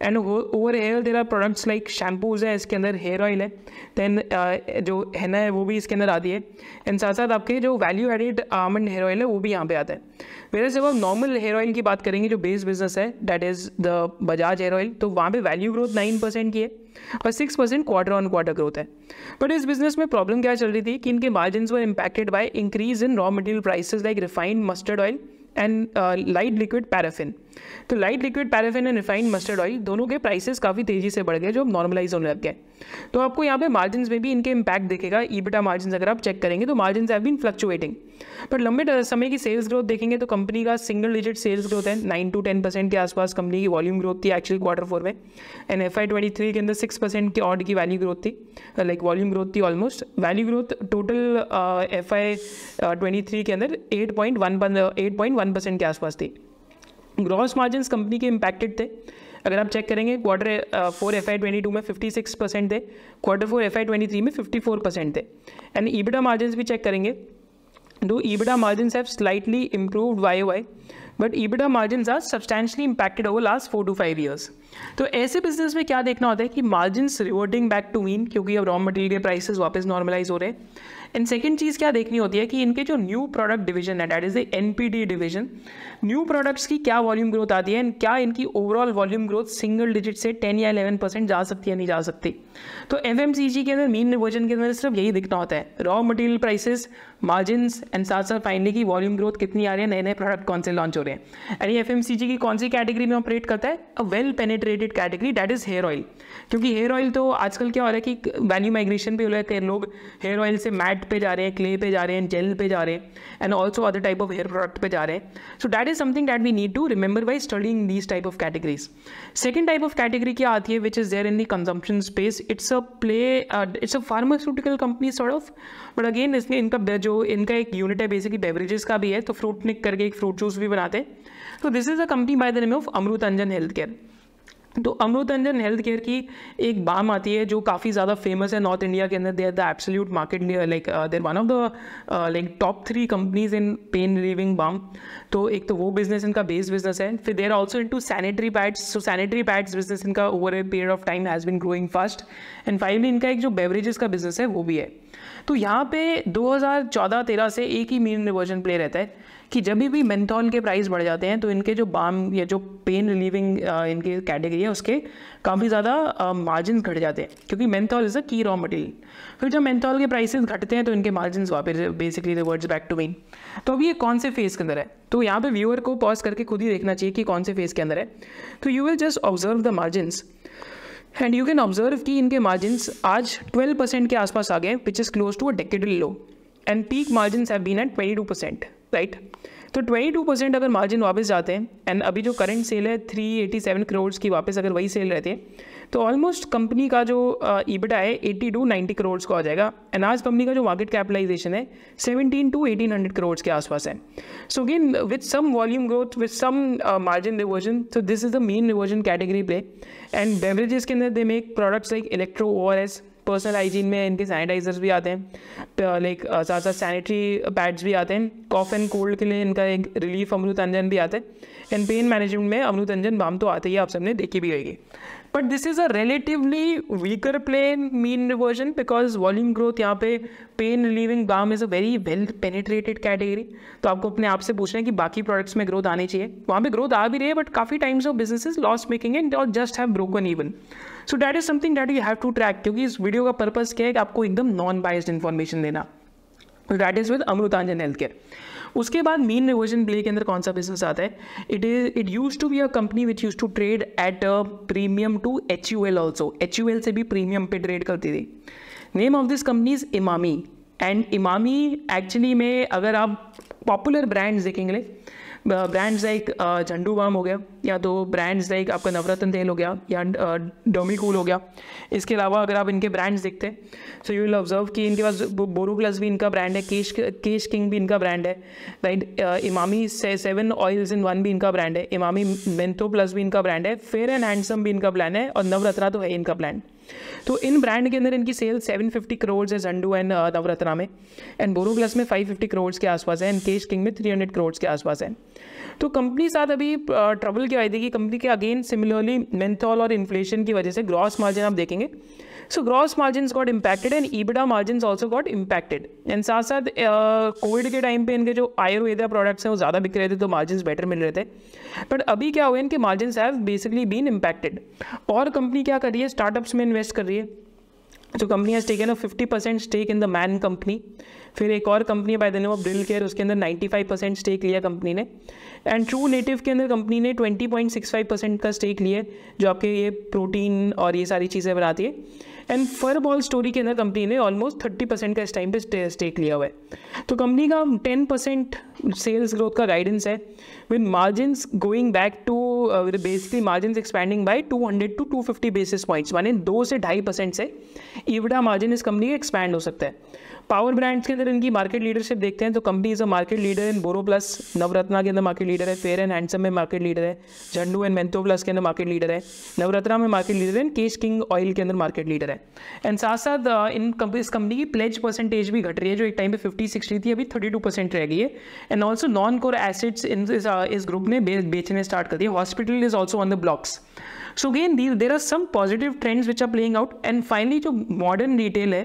and over here there are products like shampoos है इसके अंदर हेयर ऑयल है दैन uh, जो हैना है वो भी इसके अंदर आती है एंड साथ साथ आपके जो value added almond hair oil है वो भी यहाँ पे आता है मेरे जब हम नॉर्मल हेयर ऑयल की बात करेंगे जो बेस बिजनेस है that is the Bajaj hair oil तो वहाँ पे वैल्यू ग्रोथ नाइन परसेंट की है और six percent quarter on quarter growth है बट इस बिजनेस में प्रॉब्लम क्या चल रही थी कि इनके margin were impacted by increase in raw material prices like refined mustard oil and light liquid paraffin तो light liquid paraffin and refined mustard oil दोनों के प्राइसेस काफ़ी तेज़ी से बढ़ गए जो नॉर्मलाइज होने लग गए तो आपको यहाँ पे मार्जिन में भी इनके इम्पैक्ट देखेगा ईबिटा मार्जिन अगर आप चेक करेंगे तो margin have been fluctuating but लंबे समय की सेल्स ग्रोथ देखेंगे तो कंपनी का सिंगल डिजिट सेल्स ग्रोथ है नाइन टू टेन परसेंट के आसपास कंपनी की वॉल्यूम ग्रोथ थी एक्चुअली क्वार्टर फोर में and F I twenty three के अंदर सिक्स परसेंट की ऑर्ड की वैल्यू ग्रोथ थी लाइक वॉल्यूम ग्रोथ थी almost value growth total F आई ट्वेंटी थ्री के अंदर eight point one eight point one percent के आसपास थी ग्रॉस मार्जिन कंपनी के इम्पैक्टेड थे अगर आप चेक करेंगे क्वार्टर फोर एफ आई ट्वेंटी टू में फिफ्टी सिक्स परसेंट थे क्वार्टर फोर एफ आई ट्वेंटी थ्री में फिफ्टी फोर परसेंट थे एंड ईबिडा मार्जिन भी चेक करेंगे दो EBITDA margin have slightly improved Y Y but EBITDA margin are substantially impacted over last four to five years तो ऐसे business में क्या देखना होता है कि margin reverting back to mean क्योंकि अब रॉ मटेरियल प्राइसेस वापस नॉर्मलाइज हो रहे हैं एंड सेकेंड चीज़ क्या देखनी होती है कि इनके जो न्यू प्रोडक्ट डिवीजन है that is the N division new products की क्या वॉल्यूम ग्रोथ आती है एंड क्या इनकी overall volume growth single digit से टेन या इलेवन परसेंट जा सकती है नहीं जा सकती तो एफ के अंदर मीन रिवर्जन के अंदर सिर्फ यही दिखना होता है raw material prices margins and साथ साथ फाइनली की वॉल्यूम ग्रोथ कितनी आ रही है नए नए प्रोडक्ट कौन से लॉन्च हो रहे हैं एंड ये एफ की कौन सी कैटेगरी में ऑपरेट करता है a well penetrate underrated category that is hair oil क्योंकि हेयर ऑयल तो आजकल क्या हो रहा है कि वैल्यू माइग्रेशन पे हो रहे थे लोग हेयर ऑयल से मैट पे जा रहे हैं क्ले पे जा रहे हैं जेल पे जा रहे हैं and also other type of hair product पे जा रहे हैं so that is something that we need to remember by studying these type of categories second type of category क्या आती है which is there in the consumption space it's a play it's a pharmaceutical company sort of but again इसमें इनका जो इनका एक unit है basically beverages का भी है तो फ्रूट निक करके एक फ्रूट जूस भी बनाते हैं तो this is a company by the name of Amrutanjan health care तो अमृत अंजन हेल्थ केयर की एक बाम आती है जो काफ़ी ज़्यादा फेमस है नॉर्थ इंडिया के अंदर they are the absolute market like they're one of the like top three companies in pain relieving balm तो एक तो वो बिजनेस इनका बेस बिजनेस है फिर they're also into sanitary pads so sanitary pads business इनका over a period of time has been growing fast and finally इनका एक जो बेवरेजेस का बिजनेस है वो भी है तो यहाँ पे 2014-13 से एक ही मीन रिवर्जन प्ले रहता है कि जब भी मेंथॉल के प्राइस बढ़ जाते हैं तो इनके जो बाम या जो पेन रिलीविंग इनके कैटेगरी है उसके काफ़ी ज़्यादा मार्जिन घट जाते हैं क्योंकि मेंथॉल इज़ अ की रॉ मटेरियल फिर जब मेंथॉल के प्राइसेस घटते हैं तो इनके मार्जिन वापस basically reverts back to mean तो अभी ये कौन से फेज़ के अंदर है तो यहाँ पे व्यूअर को पॉज करके खुद ही देखना चाहिए कि कौन से फेज़ के अंदर है तो you will just observe the margins and you can observe कि इनके मार्जिनस आज ट्वेल्व परसेंट के आसपास आ गए which is close to a decadal low and peak margins have been at two percent right तो 22 परसेंट अगर मार्जिन वापस जाते हैं एंड अभी जो करंट सेल है 387 करोड़ की वापस अगर वही सेल रहती है तो ऑलमोस्ट कंपनी का जो ईबिटा है एट्टी टू नाइन्टी करोड़ का हो जाएगा एंड आज कंपनी का जो मार्केट कैपिटलाइजेशन है seventeen to eighteen hundred crore के आसपास है so again with some volume growth with some margin reversion तो this is the main reversion category पे एंड बेवरेजेस के अंदर they make products like electro O R S personal hygiene में इनके sanitiser भी आते हैं लाइक uh, uh, साथ साथ सैनिटरी पैड्स भी आते हैं कॉफ एंड कोल्ड के लिए इनका एक रिलीफ अमृत अंजन भी आता है एंड पेन मैनेजमेंट में अमृत अंजन बाम तो आते ही आप सबने देखी भी होगी but this is a relatively weaker plain mean version because volume growth यहाँ पे pain relieving balm is a very well penetrated category तो आपको अपने आप से पूछना है कि बाकी प्रोडक्ट्स में ग्रोथ आनी चाहिए वहाँ पे ग्रोथ आ भी रही है बट काफ़ी times of business loss making and just have broken even so that is something that you have to track क्योंकि इस वीडियो का पर्पज क्या है कि आपको एकदम नॉन बाइस्ड इन्फॉर्मेशन देना that is with Amrutanjan health care उसके बाद मेन रिवर्जन बिल के अंदर कौन सा बिजनेस आता है it is it used to be a company which used to trade at a premium to H U L also H U L से भी प्रीमियम पे ट्रेड करती थी name of this company is Emami and Emami actually में अगर आप popular brands देखेंगे brands like Zandu balm हो गया या तो ब्रांड्स लाइक आपका नवरत्न तेल हो गया या डोमी uh, कूल हो गया इसके अलावा अगर आप इनके ब्रांड्स देखते हैं सो यू विल ऑब्जर्व कि इनके पास बोरू प्लस भी इनका ब्रांड है केश केश किंग भी इनका ब्रांड है राइट इमामी से, सेवन ऑयल्स इन वन भी इनका ब्रांड है इमामी मेंथो प्लस भी इनका ब्रांड है फेयर एंड हैंडसम भी इनका ब्रांड है और नवरत्ना तो है इनका ब्रांड तो इन ब्रांड के अंदर इनकी सेवन 750 करोड़ है जंडू एंड नवरत्ना में एंड बोरो प्लस में 550 करोड़ के आसपास है एंड केश किंग में 300 करोड़ के आसपास है तो कंपनी साथ अभी ट्रबल uh, की आई थी कि कंपनी के अगेन सिमिलरली मेंथॉल और इन्फ्लेशन की वजह से ग्रॉस मार्जिन आप देखेंगे So gross margins got impacted and EBITDA margins also got impacted. And साथ साथ कोविड uh, के टाइम पे इनके जो आयुर्वेदा प्रोडक्ट्स हैं वो ज़्यादा बिक रहे थे तो मार्जिन बेटर मिल रहे थे बट अभी क्या हुआ इनके margin have basically been impacted और कंपनी क्या कर रही है स्टार्टअप्स में इन्वेस्ट कर रही है तो company has taken a fifty percent stake in the man company फिर एक और company by the name of ड्रिल केयर उसके अंदर नाइन्टी फाइव परसेंट स्टेक लिया कंपनी ने एंड ट्रू नेटिव के अंदर कंपनी ने twenty point six five percent का स्टेक लिया जो आपके ये प्रोटीन और ये सारी चीज़ें बनाती है एंड फर बॉल स्टोरी के अंदर कंपनी ने ऑलमोस्ट थर्टी परसेंट का इस टाइम पे स्टेक लिया हुआ है तो कंपनी का टेन परसेंट सेल्स ग्रोथ का गाइडेंस है with margin going back to basically margin expanding by two hundred to two fifty basis points माने दो से ढाई परसेंट से इवडा मार्जिन इस कंपनी एक्सपैंड हो सकता है पावर ब्रांड्स के अंदर इनकी मार्केट लीडरशिप देखते हैं तो company is a market leader in Boroplus Navratna के अंदर मार्केट लीडर है फेयर एंड हैंडसम में मार्केट लीडर है झंडू एंड मेंथो प्लस के अंदर मार्केट लीडर है नवरत्ना में मार्केट लीडर है केश किंग ऑयल के अंदर मार्केट लीडर है एंड साथ साथ uh, इन इस कंपनी की प्लेज परसेंटेज भी घट रही है जो एक टाइम पे फिफ्टी सिक्सटी थी अभी थर्टी टू परसेंट रह गई है and also non core assets इन इस ग्रुप ने बेचने स्टार्ट कर दिए hospital is also on the blocks so again these there are some positive trends which are playing out and finally जो मॉडर्न रिटेल है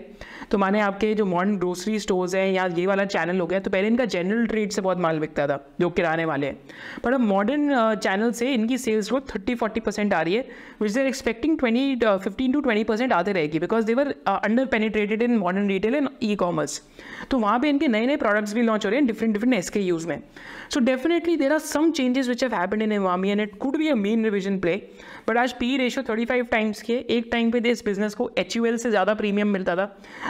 तो माने आपके जो मॉडर्न ग्रोसरी स्टोर्स हैं या ये वाला चैनल हो गया तो पहले इनका जनरल ट्रेड से बहुत माल बिकता था जो किराने वाले हैं पर अब मॉडर्न चैनल uh, से इनकी sales growth thirty forty percent आ रही है which they're expecting twenty fifteen to twenty percent आते रहेगी because they're under penetrated in modern retail and e commerce तो वहाँ पर इनके नए नए प्रोडक्ट्स भी लॉन्च हो रहे हैं different different S K Us में so definitely there are some changes which have happen in Emami and it could be a mean revision play but आज P ratio thirty five times के एक time पे इस business को H से ज़्यादा premium मिलता था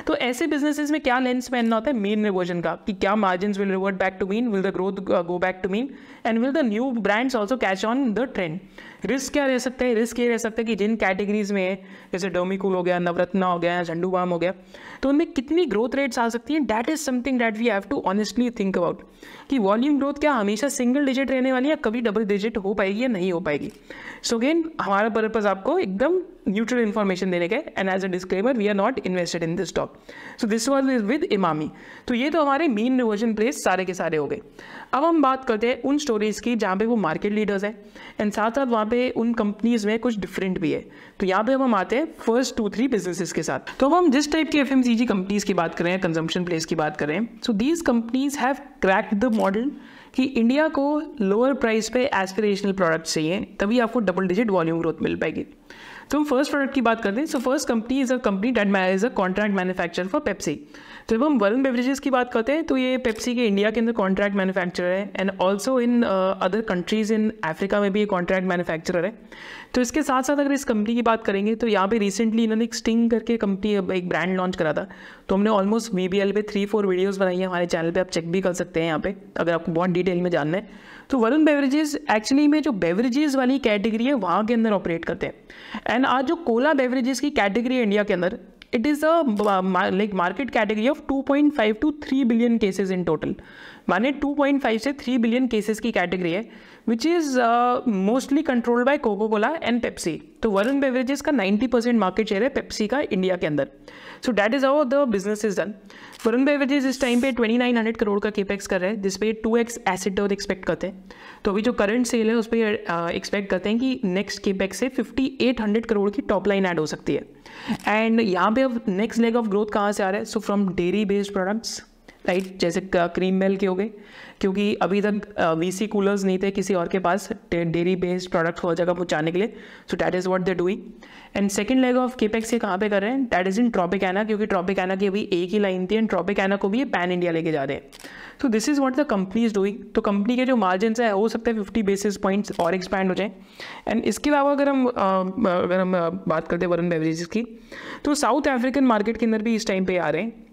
तो ऐसे बिजनेसेस में क्या लेंस पहनना होता है मेन रिवर्जन का कि क्या margin will revert back to mean will the growth go back to mean and will the new brands also catch on the trend risk क्या रह सकते हैं रिस्क ये रह सकता है कि जिन कैटेगरीज में है जैसे डोमिकूल हो गया नवरत्ना हो गया झंडू बाम हो गया तो उनमें कितनी ग्रोथ रेट्स आ सकती हैं that is something that we have to honestly think about कि वॉल्यूम ग्रोथ क्या हमेशा सिंगल डिजिट रहने वाली है कभी डबल डिजिट हो पाएगी या नहीं हो पाएगी सो so अगेन हमारा पर्पज़ आपको एकदम न्यूट्रल इन्फॉर्मेशन देने के and as a disclaimer we are not invested in this stock so this was is with Emami तो ये तो हमारे मेन रिवर्जन प्लेस सारे के सारे हो गए अब हम बात करते हैं उन स्टोरीज की जहाँ पे वो मार्केट लीडर्स हैं एंड साथ साथ वहाँ पे उन कंपनीज में कुछ डिफरेंट भी है तो यहाँ पे हम आते हैं फर्स्ट टू थ्री बिजनेसिस के साथ तो अब हम जिस टाइप की F M C G companies की बात करें कंजम्पन प्लेस की बात करें so these companies have crack the model कि इंडिया को लोअर प्राइस पे एस्पिरेशनल प्रोडक्ट्स चाहिए तभी आपको डबल डिजिट वॉल्यूम ग्रोथ मिल पाएगी तो हम फर्स्ट प्रोडक्ट की बात करते हैं so first company is a company that is a contract manufacture for Pepsi तो जब हम वर्ल्ड बेवरेजेस की बात करते हैं तो ये पेप्सी के इंडिया के अंदर कॉन्ट्रैक्ट मैन्युफैक्चरर है and also in other countries in Africa में भी ये कॉन्ट्रैक्ट मैन्युफैक्चरर है तो इसके साथ साथ अगर इस कंपनी की बात करेंगे तो यहाँ पे रिसेंटली इन्होंने एक स्टिंग करके कंपनी एक ब्रांड लॉन्च करा था तो हमने ऑलमोस्ट वी बी एल पे थ्री फोर वीडियोज़ बनाई है हमारे चैनल पर आप चेक भी कर सकते हैं यहाँ पे अगर आपको बहुत डिटेल में जानना है तो वरुण बेवरेजेस एक्चुअली में जो बेवरेजेस वाली कैटेगरी है वहाँ के अंदर ऑपरेट करते हैं एंड आज जो कोला बेवरेजेस की कैटेगरी है इंडिया के अंदर it is a like market category of 2.5 to 3 billion cases in total माने 2.5 से 3 बिलियन केसेस की कैटेगरी है which is mostly controlled by Coca Cola and Pepsi तो वरुण बेवरेजेस का 90 परसेंट मार्केट शेयर है पेप्सी का इंडिया के अंदर so that is our the business is done Varun beverages इस टाइम पे 2900 करोड़ का केपेक्स कर रहे हैं जिसपे टू एक्स एसिड और एक्सपेक्ट करते हैं तो अभी जो करंट सेल है उस पर एक्सपेक्ट uh, करते हैं कि नेक्स्ट केपेक्स से हंड्रेड करोड़ की टॉप लाइन ऐड हो सकती है एंड यहाँ पे अब नेक्स्ट लेग ऑफ ग्रोथ कहाँ से आ रहा है so from dairy based products right जैसे क्रीम मिल्क के हो गए क्योंकि अभी तक वी सी कूलर्स नहीं थे किसी और के पास डेयरी बेस्ड प्रोडक्ट हो जगह पहुँचाने के लिए so that is what the doing and second leg of capex ये कहाँ पे कर रहे हैं that is in Tropicana क्योंकि ट्रॉपिक एना की अभी एक ही लाइन थी एंड ट्रॉपिक एना को भी ये पैन इंडिया लेके जा रहे हैं सो this is what the company is doing तो कंपनी के जो मार्जिन है हो सकता है फिफ्टी बेसिस पॉइंट्स और एक्सपैंड हो जाए एंड इसके अलावा अगर हम अगर हम बात करते हैं वरुण बेवरेजेस की तो साउथ अफ्रीकन मार्केट के अंदर भी इस टाइम पे आ रहे हैं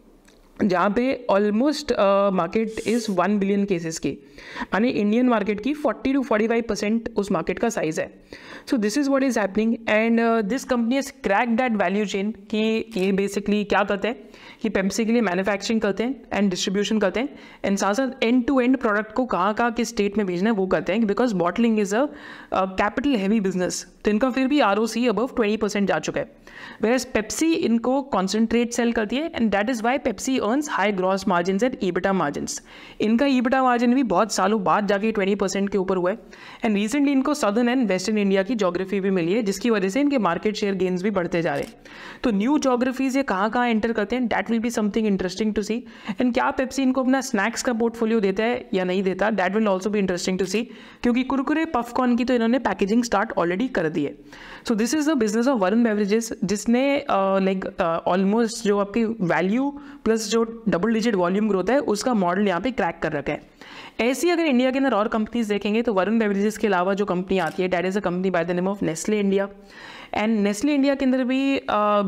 जहाँ पे almost market is one billion cases की यानी इंडियन मार्केट की forty to forty five percent उस मार्केट का साइज़ है so this is what is happening and this company is crack that value chain कि ये बेसिकली क्या करते हैं कि पेप्सी के लिए मैन्युफैक्चरिंग करते हैं एंड डिस्ट्रीब्यूशन करते हैं एंड साथ साथ एंड टू एंड प्रोडक्ट को कहाँ कहाँ किस स्टेट में भेजना है वो करते हैं because bottling is a capital heavy business तो इनका फिर भी R O C above twenty percent जा चुका है एज पेप्सी इनको कॉन्सेंट्रेट सेल करती है and that is why Pepsi earns high gross margin and EBITDA margin इनका ईबिटा मार्जिन भी बहुत सालों बाद जाके ट्वेंटी परसेंट के ऊपर हुआ है एंड रिसेंटली इनको सदर्न एंड वेस्टर्न इंडिया की की जोग्राफी भी मिली है जिसकी वजह से इनके मार्केट शेयर गेन्स भी बढ़ते जा रहे हैं तो न्यू जोग्राफीज़ ये कहाँ कहाँ एंटर करते हैं that will be something interesting to see and क्या पेप्सी इनको अपना स्नैक्स का पोर्टफोलियो देता है या नहीं देता डैट विल ऑल्सो भी इंटरेस्टिंग टू सी क्योंकि कुरकुरे पफकॉर्न की तो इन्होंने पैकेजिंग स्टार्ट ऑलरेडी कर दी है so this is the business of Varun beverages जिसने लाइक ऑलमोस्ट जो आपकी वैल्यू प्लस जो डबल डिजिट वॉल्यूम ग्रोथ है उसका मॉडल यहाँ पे क्रैक कर रखा है ऐसी अगर इंडिया के अंदर और कंपनीज देखेंगे तो वरुण बेवरेजेस के अलावा जो कंपनी आती है that is a company by the name of Nestle India and Nestle India के अंदर भी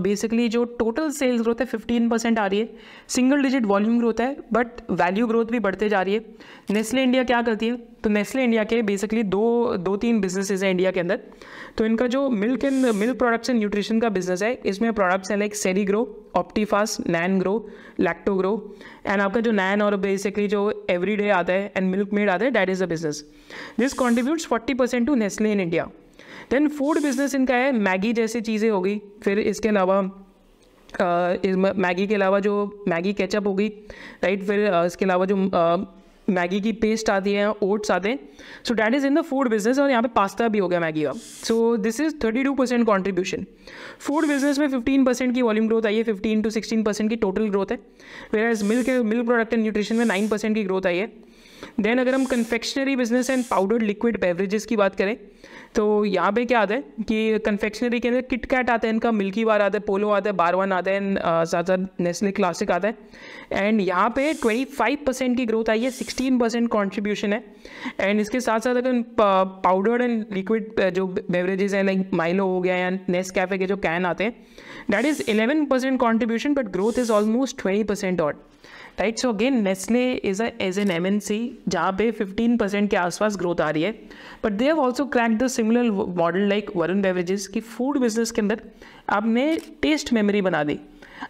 बेसिकली uh, जो टोटल सेल्स ग्रोथ है फिफ्टीन परसेंट आ रही है सिंगल डिजिट वॉल्यूम ग्रोथ है बट वैल्यू ग्रोथ भी बढ़ते जा रही है नेस्ले इंडिया क्या करती है तो नेस्ले इंडिया के बेसिकली दो दो तीन बिजनेसेस हैं इंडिया के अंदर तो इनका जो milk and milk products and nutrition का बिजनेस है इसमें प्रोडक्ट्स हैं लाइक सेरी ग्रो ऑप्टीफास NAN grow Lactogrow and आपका जो नैन और बेसिकली जो एवरी डे आता है एंड मिल्क मेड आता है that is a business this contributes forty percent to Nestle in India then food business इनका है मैगी जैसी चीज़ें होगी फिर इसके अलावा मैगी के अलावा जो मैगी केचप होगी राइट फिर इसके अलावा जो मैगी की पेस्ट आती है ओट्स आते हैं so that is in the food business और यहाँ पे पास्ता भी हो गया मैगी का so this is thirty two percent contribution food business में फिफ्टीन परसेंट की वॉल्यूम ग्रोथ आई है फिफ्टीन टू सिक्सटीन परसेंट की टोटल ग्रोथ है whereas milk milk product and nutrition में नाइन परसेंट की ग्रोथ आई है देन अगर हम confectionery business and powdered liquid beverages की बात करें तो यहाँ पे क्या आता है कि कन्फेक्शनरी के अंदर किटकैट आता है इनका मिल्की बार आता है पोलो आता है बारवन आता है साथ साथ नेस्ले क्लासिक आता है एंड यहाँ पे 25 परसेंट की ग्रोथ आई है 16 परसेंट कॉन्ट्रीब्यूशन है एंड इसके साथ साथ अगर पाउडर्ड एंड लिक्विड जो बेवरेजेस हैं लाइक माइलो हो गया या नेस कैफे के जो कैन आते हैं that is eleven percent contribution but growth is almost twenty percent alright so again Nestle is a as an M N C जहाँ पे फिफ्टीन परसेंट के आसपास ग्रोथ आ रही है but they have also crack the similar model like Varun beverages की food business के अंदर आपने टेस्ट मेमोरी बना दी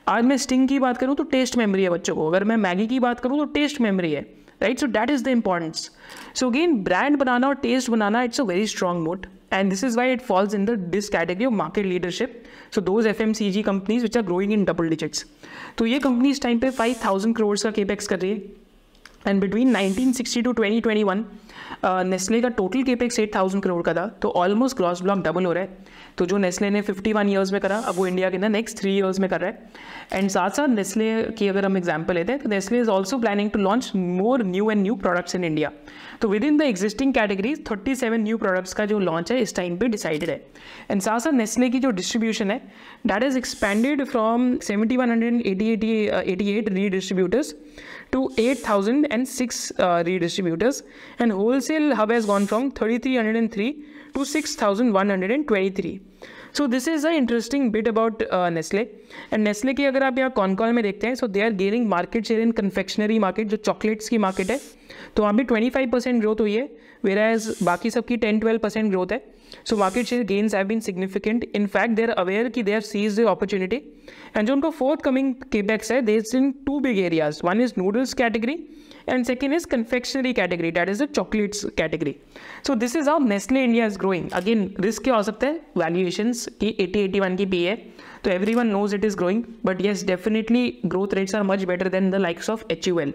आज मैं स्टिंग की बात करूँ तो टेस्ट मेमोरी है बच्चों को अगर मैं मैगी की बात करूँ तो टेस्ट मेमोरी है right so that is the importance so again brand banana or taste banana it's a very strong note and this is why it falls in the this category of market leadership so those fmcg companies which are growing in double digits So ये companies, time to पे 5000 crores' का capex कर रही है and 1960 to 2021 Nestle का total capex eight thousand crore का था तो ऑलमोस्ट ग्रॉस ब्लॉक डबल हो रहा है तो जो नेस्ले ने फिफ्टी वन ईयर्स में करा अब वो इंडिया के ना नेक्स्ट थ्री ईयर्स में कर रहा है एंड साथ साथ नेस्ले की अगर हम एग्जाम्पल लेते हैं तो Nestle is also planning to launch more new and new products in India तो with in the existing categories thirty seven new products का जो लॉन्च है इस टाइम पर डिसाइडेड है एंड साथ साथ नेस्ले की जो डिस्ट्रीब्यूशन है that is expanded from seventy one hundred eighty eighty eighty eight redistributors to eight thousand and six redistributors and wholes wholesale hub has gone from 3303 to 6123. So this is a interesting bit about Nestle and Nestle की अगर आप यहाँ concall में देखते हैं so they are gaining market share in confectionery market जो chocolates की market है तो वहाँ भी 25 परसेंट ग्रोथ हुई है वेर एज बाकी सबकी 10-12 परसेंट ग्रोथ है so market share gains have been significant in fact they're aware की they're seize the opportunity and जो उनका फोर्थ कमिंग केबैक्स है they is in two big areas one is noodles category and second is confectionery category that is the chocolates category so this is how nestle india is growing again risk kya ho sakta hai valuations ki 80 81 ki pe so everyone knows it is growing but yes definitely growth rates are much better than the likes of hul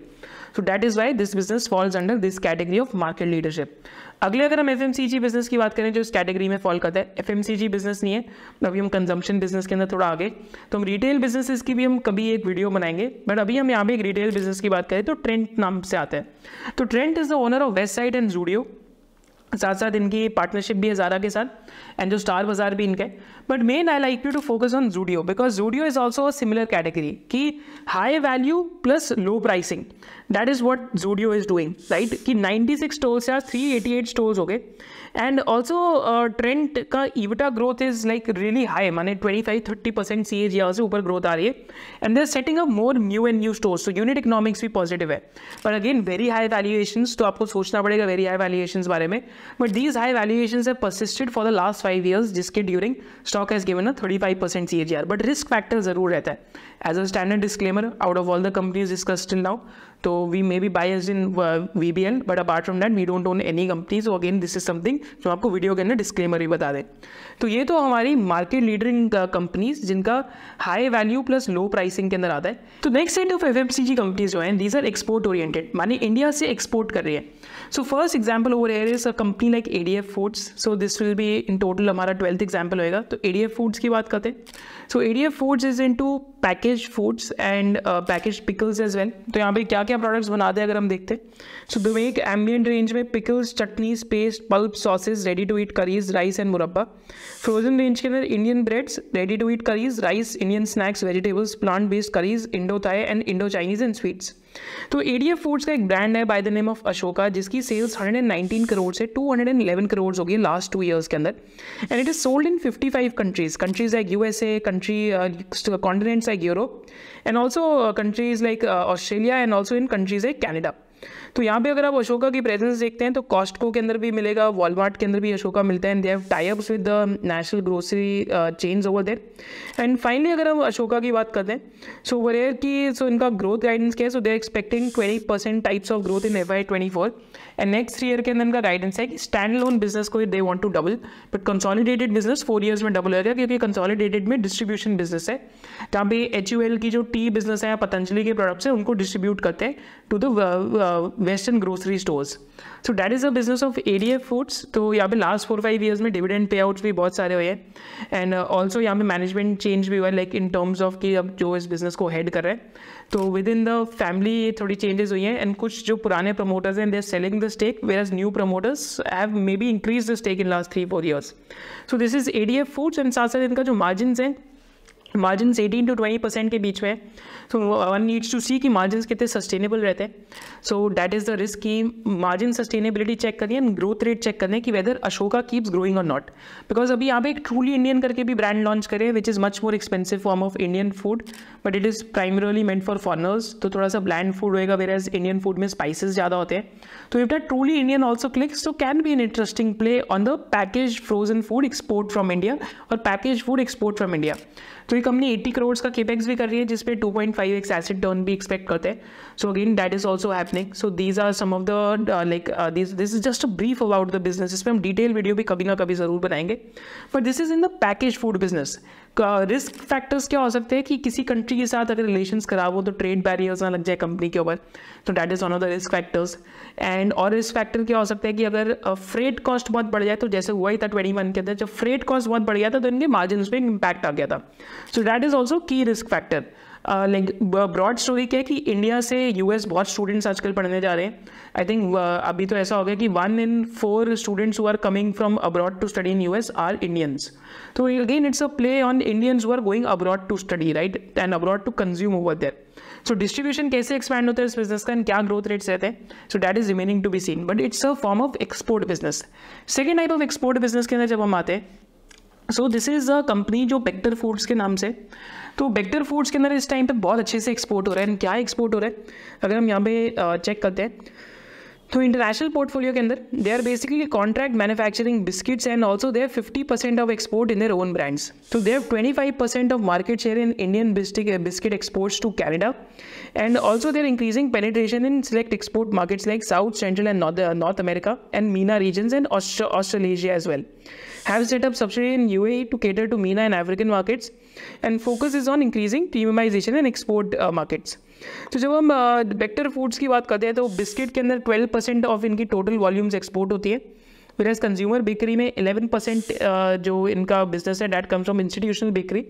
so that is why this business falls under this category of market leadership अगले अगर हम F business की बात करें जो इस category में fall करता है एफ बिजनेस नहीं है तो अभी हम कंजम्पशन बिजनेस के अंदर थोड़ा आगे तो हम रिटेल बिजनेसेस की भी हम कभी एक वीडियो बनाएंगे बट अभी हम यहाँ पे एक रिटेल बिजनेस की बात करें तो ट्रेंट नाम से आता है तो Trent is the owner of Westside and Zudio साथ साथ इनकी पार्टनरशिप भी है ज़ारा के साथ एंड जो स्टार बाजार भी इनका है but main I like you to focus on Zudio because Zudio is also a similar category कि high value plus low pricing that is what Zudio is doing right कि 96 सिक्स स्टोर्स या eight stores हो गए and also Trent का इवटा growth is like really high माने 25 30 percent सी as से ऊपर ग्रोथ आ रही है and they're setting up more new and new stores तो यूनिट इकोनॉमिक्स भी पॉजिटिव है पर अगेन वेरी हाई वैल्यूएशन तो आपको सोचना पड़ेगा वेरी हाई वैल्यूएशन बारे में बट दीज हाई वैल्यूएशन है persisted for the last five years जिसके during stock has given a thirty five percent C but risk factor जरूर रहता है as a standard disclaimer out of all the companies discuss in now तो we may be buy as in we B L but apart from that we don't own any company so again this is something जो आपको video के अंदर disclaimer भी बता दें तो ये तो हमारी मार्केट लीडरिंग कंपनीज जिनका high value plus low pricing के अंदर आता है तो next set of F M C G companies जो हैं दीज आर एक्सपोर्ट ओरिएंटेड मानी इंडिया से एक्सपोर्ट कर रही है सो फर्स्ट एग्जाम्पल हो here is company like F foods so this will भी इन टोटल हमारा ट्वेल्थ एग्जाम्पल होएगा तो एफ फूड्स की बात करते हैं so F foods is in into package foods and package pickles as well तो यहाँ पर क्या क्या प्रोडक्ट्स बना दें अगर हम देखते हैं सो दो एक एम्बियन रेंज में pickles chutneys paste pulp sauces ready to eat curries rice and murabba frozen range के अंदर Indian breads ready to eat curries rice Indian snacks vegetables plant based curries Indo Thai and Indo Chinese and sweets तो F foods का एक brand है by the name of Ashoka जिसकी sales 119 crore से 211 करोड़ हो गई लास्ट टू ईयर्स के अंदर and it is sold in 55 countries countries like a country continents like Europe and also countries like Australia and also in countries like Canada तो यहाँ पे अगर आप अशोका की प्रेजेंस देखते हैं तो कॉस्टको के अंदर भी मिलेगा वॉलमार्ट के अंदर भी अशोका मिलता है and they have tie-ups with the national grocery chains over there and finally अगर हम अशोका की बात करते हैं सो ओवर एयर की सो इनका ग्रोथ गाइडेंस क्या है so they expecting twenty percent types of growth in F I twenty four and next three year के अंदर इनका गाइडेंस है कि स्टैंड लोन बिजनेस को they want to double but consolidated business four years में double होगा क्योंकि कंसॉलीडेटेड में डिस्ट्रीब्यूशन बिजनेस है जहाँ पे एच की जो टी बिजनेस है पतंजलि के प्रोडक्ट्स हैं उनको डिस्ट्रीब्यूट करते हैं to the western grocery stores so that is a business of A D F foods तो यहाँ पे लास्ट फोर फाइव ईयर्स में डिविडेंड पे आउट्स भी बहुत सारे हुए हैं एंड ऑल्सो uh, यहाँ पे मैनेजमेंट चेंज भी हुआ है लाइक इन टर्म्स ऑफ कि अब जो इस बिज़नेस को हेड कर रहे हैं तो विद इन द फैमिली ये थोड़ी चेंजेस हुई हैं एंड कुछ जो पुराने प्रमोटर्स हैं they're selling the stake whereas new promoters have maybe increase the stake in last three four years so this is A D F foods and साथ साथ इनका जो मार्जिन हैं margin eighteen to twenty percent के बीच में so one needs to see कि margin कितने सस्टेनेबल रहते हैं so that is the risk कि मार्जिन सस्टेनेबिलिटी चेक करिए एंड ग्रोथ रेट चेक करें कि वेदर अशोका कीप्स ग्रोइंग और नॉट बिकॉज अभी यहाँ पे एक ट्रूली इंडियन करके भी ब्रांड लॉन्च करें which is much more expensive form of Indian food but it is primarily meant for foreigners तो थोड़ा सा ब्लैंड फूड होएगा वेर एज इंडियन फूड में स्पाइसेस ज़्यादा होते हैं तो if that truly Indian also clicks so can be an interesting play on the package frozen food export from India और package food export from India तो ये company eighty crore का capex भी कर रही है जिसपे two point five X asset turn भी एक्सपेक्ट करते हैं so again that is also happening so these are some of the like this this is just a brief about the business इस पर हम डिटेल वीडियो भी कभी ना कभी जरूर बनाएंगे but this is in the package food business risk factors क्या हो सकते हैं कि किसी कंट्री के साथ अगर रिलेशंस खराब हो तो ट्रेड बैरियर्स ना लग जाए कंपनी के ऊपर तो that is one of the risk factors and और रिस्क फैक्टर क्या हो सकता है कि अगर फ्रेड कॉस्ट बहुत बढ़ जाए तो जैसे हुआ ही था ट्वेंटी वन के अंदर जब फ्रेड कॉस्ट बहुत बढ़ गया था तो इनके मार्जिन पर इम्पैक्ट आ गया था so that is also key risk factor broad story क्या है कि इंडिया से यूएस बहुत स्टूडेंट्स आजकल पढ़ने जा रहे हैं आई थिंक अभी तो ऐसा हो गया कि one in four students who are coming from abroad to study in US are Indians तो again it's a play on Indians who are going abroad to study right and abroad to consume over there so distribution कैसे expand होता है इस business का and क्या growth rates रहते हैं so that is remaining to be seen but it's a form of export business second type of export business के अंदर जब हम आते हैं सो दिस इज़ अ कंपनी जो पेक्टर फूड्स के नाम से तो बेक्टर फूड्स के अंदर इस टाइम पे बहुत अच्छे से एक्सपोर्ट हो रहा है क्या एक्सपोर्ट हो रहा है अगर हम यहाँ पे चेक करते हैं तो इंटरनेशनल पोर्टफोलियो के अंदर they are basically contract manufacturing biscuits and also they have fifty percent of export in their own brands तो they have twenty five percent of market share in Indian biscuit exports to Canada and also they're increasing penetration in select export markets like South Central and North America and MENA region and Australasia as well have set up subsidiary in UAE to cater to MENA and African markets and focus is on increasing premiumization and export uh, markets. तो जब हम Bector foods की बात करते हैं तो biscuit के अंदर 12 ऑफ इनकी टोटल वॉल्यूम्स एक्सपोर्ट होती है फिर एज कंज्यूमर बेकरी में इलेवन परसेंट uh, जो इनका बिजनेस है that comes from institutional bakery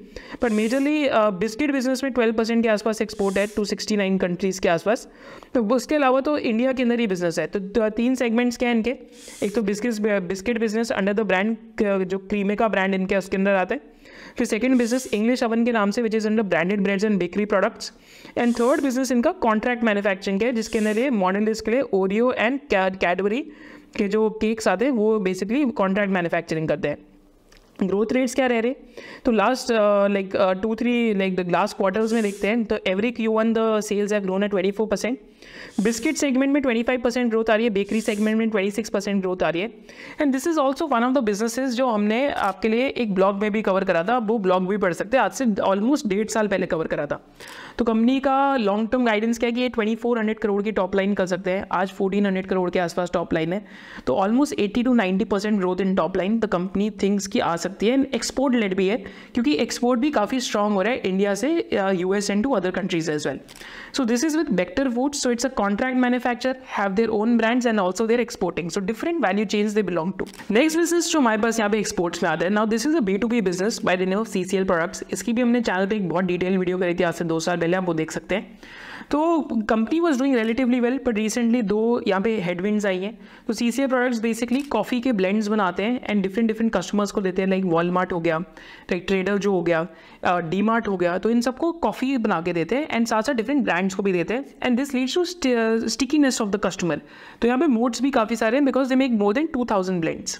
but majorly biscuit business में ट्वेल्व परसेंट के आसपास एक्सपोर्ट है टू सिक्सटी नाइन कंट्रीज़ के आसपास तो उसके अलावा तो इंडिया के अंदर ही बिजनेस है तो, तो तीन सेगमेंट्स क्या है इनके एक तो biscuit biscuit business under the brand जो क्रीमे का ब्रांड इनके उसके अंदर आता है फिर सेकेंड बिजनेस इंग्लिश अवन के नाम से which is under branded breads and bakery products and third business इनका कॉन्ट्रैक्ट मैन्युफैक्चरिंग है जिसके अंदर ये Mondelez Oreo and Cadbury के जो केक्स आते हैं वो बेसिकली कॉन्ट्रैक्ट मैन्युफैक्चरिंग करते हैं ग्रोथ रेट्स क्या रह रहे तो last like two three like the last quarters में देखते हैं तो every Q one the sales have grown है twenty four percent biscuit segment में ट्वेंटी फाइव परसेंट ग्रोथ आ रही है बेकरी सेगमेंट में ट्वेंटी सिक्स परसेंट ग्रोथ आ रही है and this is also one of the businesses जो हमने आपके लिए एक ब्लॉग में भी कवर करा था वो ब्लॉग भी पढ़ सकते हैं आज से ऑलमोस्ट डेढ़ साल पहले कवर करा था तो कंपनी का लॉन्ग टर्म गाइडेंस क्या है कि ये हंड्रेड करोड़ की टॉप लाइन कर सकते हैं आज हंड्रेड करोड़ के आसपास टॉप लाइन है तो almost eighty two ninety percent growth in top line the company things की आ सकती है एंड एक्सपोर्ट लेट भी है क्योंकि एक्सपोर्ट भी काफ़ी स्ट्रॉग हो रहा है इंडिया से U S and to other countries as well so this is with better food so it's a contract manufacture have their own brands and also their exporting so different value change they belong to next business जो हमारे पास यहाँ पे exports में आते हैं now this is a B to B business by the name of C C L products इसकी भी हमने चैनल पर एक बहुत डिटेल वीडियो करी थी आज से दो साल पहले आप वो देख सकते हैं तो company was doing relatively well but recently though यहाँ पे हेडविंड्स आई हैं तो C C A products basically coffee के ब्लेंड्स बनाते हैं एंड डिफरेंट डिफरेंट कस्टमर्स को देते हैं लाइक वॉलमार्ट हो गया लाइक ट्रेडर जो हो गया डी uh, मार्ट हो गया तो इन सबको कॉफ़ी बना के देते हैं एंड साथ साथ डिफरेंट ब्रांड्स को भी देते हैं and this leads to stickiness of the customer तो यहाँ पे मोड्स भी काफ़ी सारे हैं because they make more than two thousand blends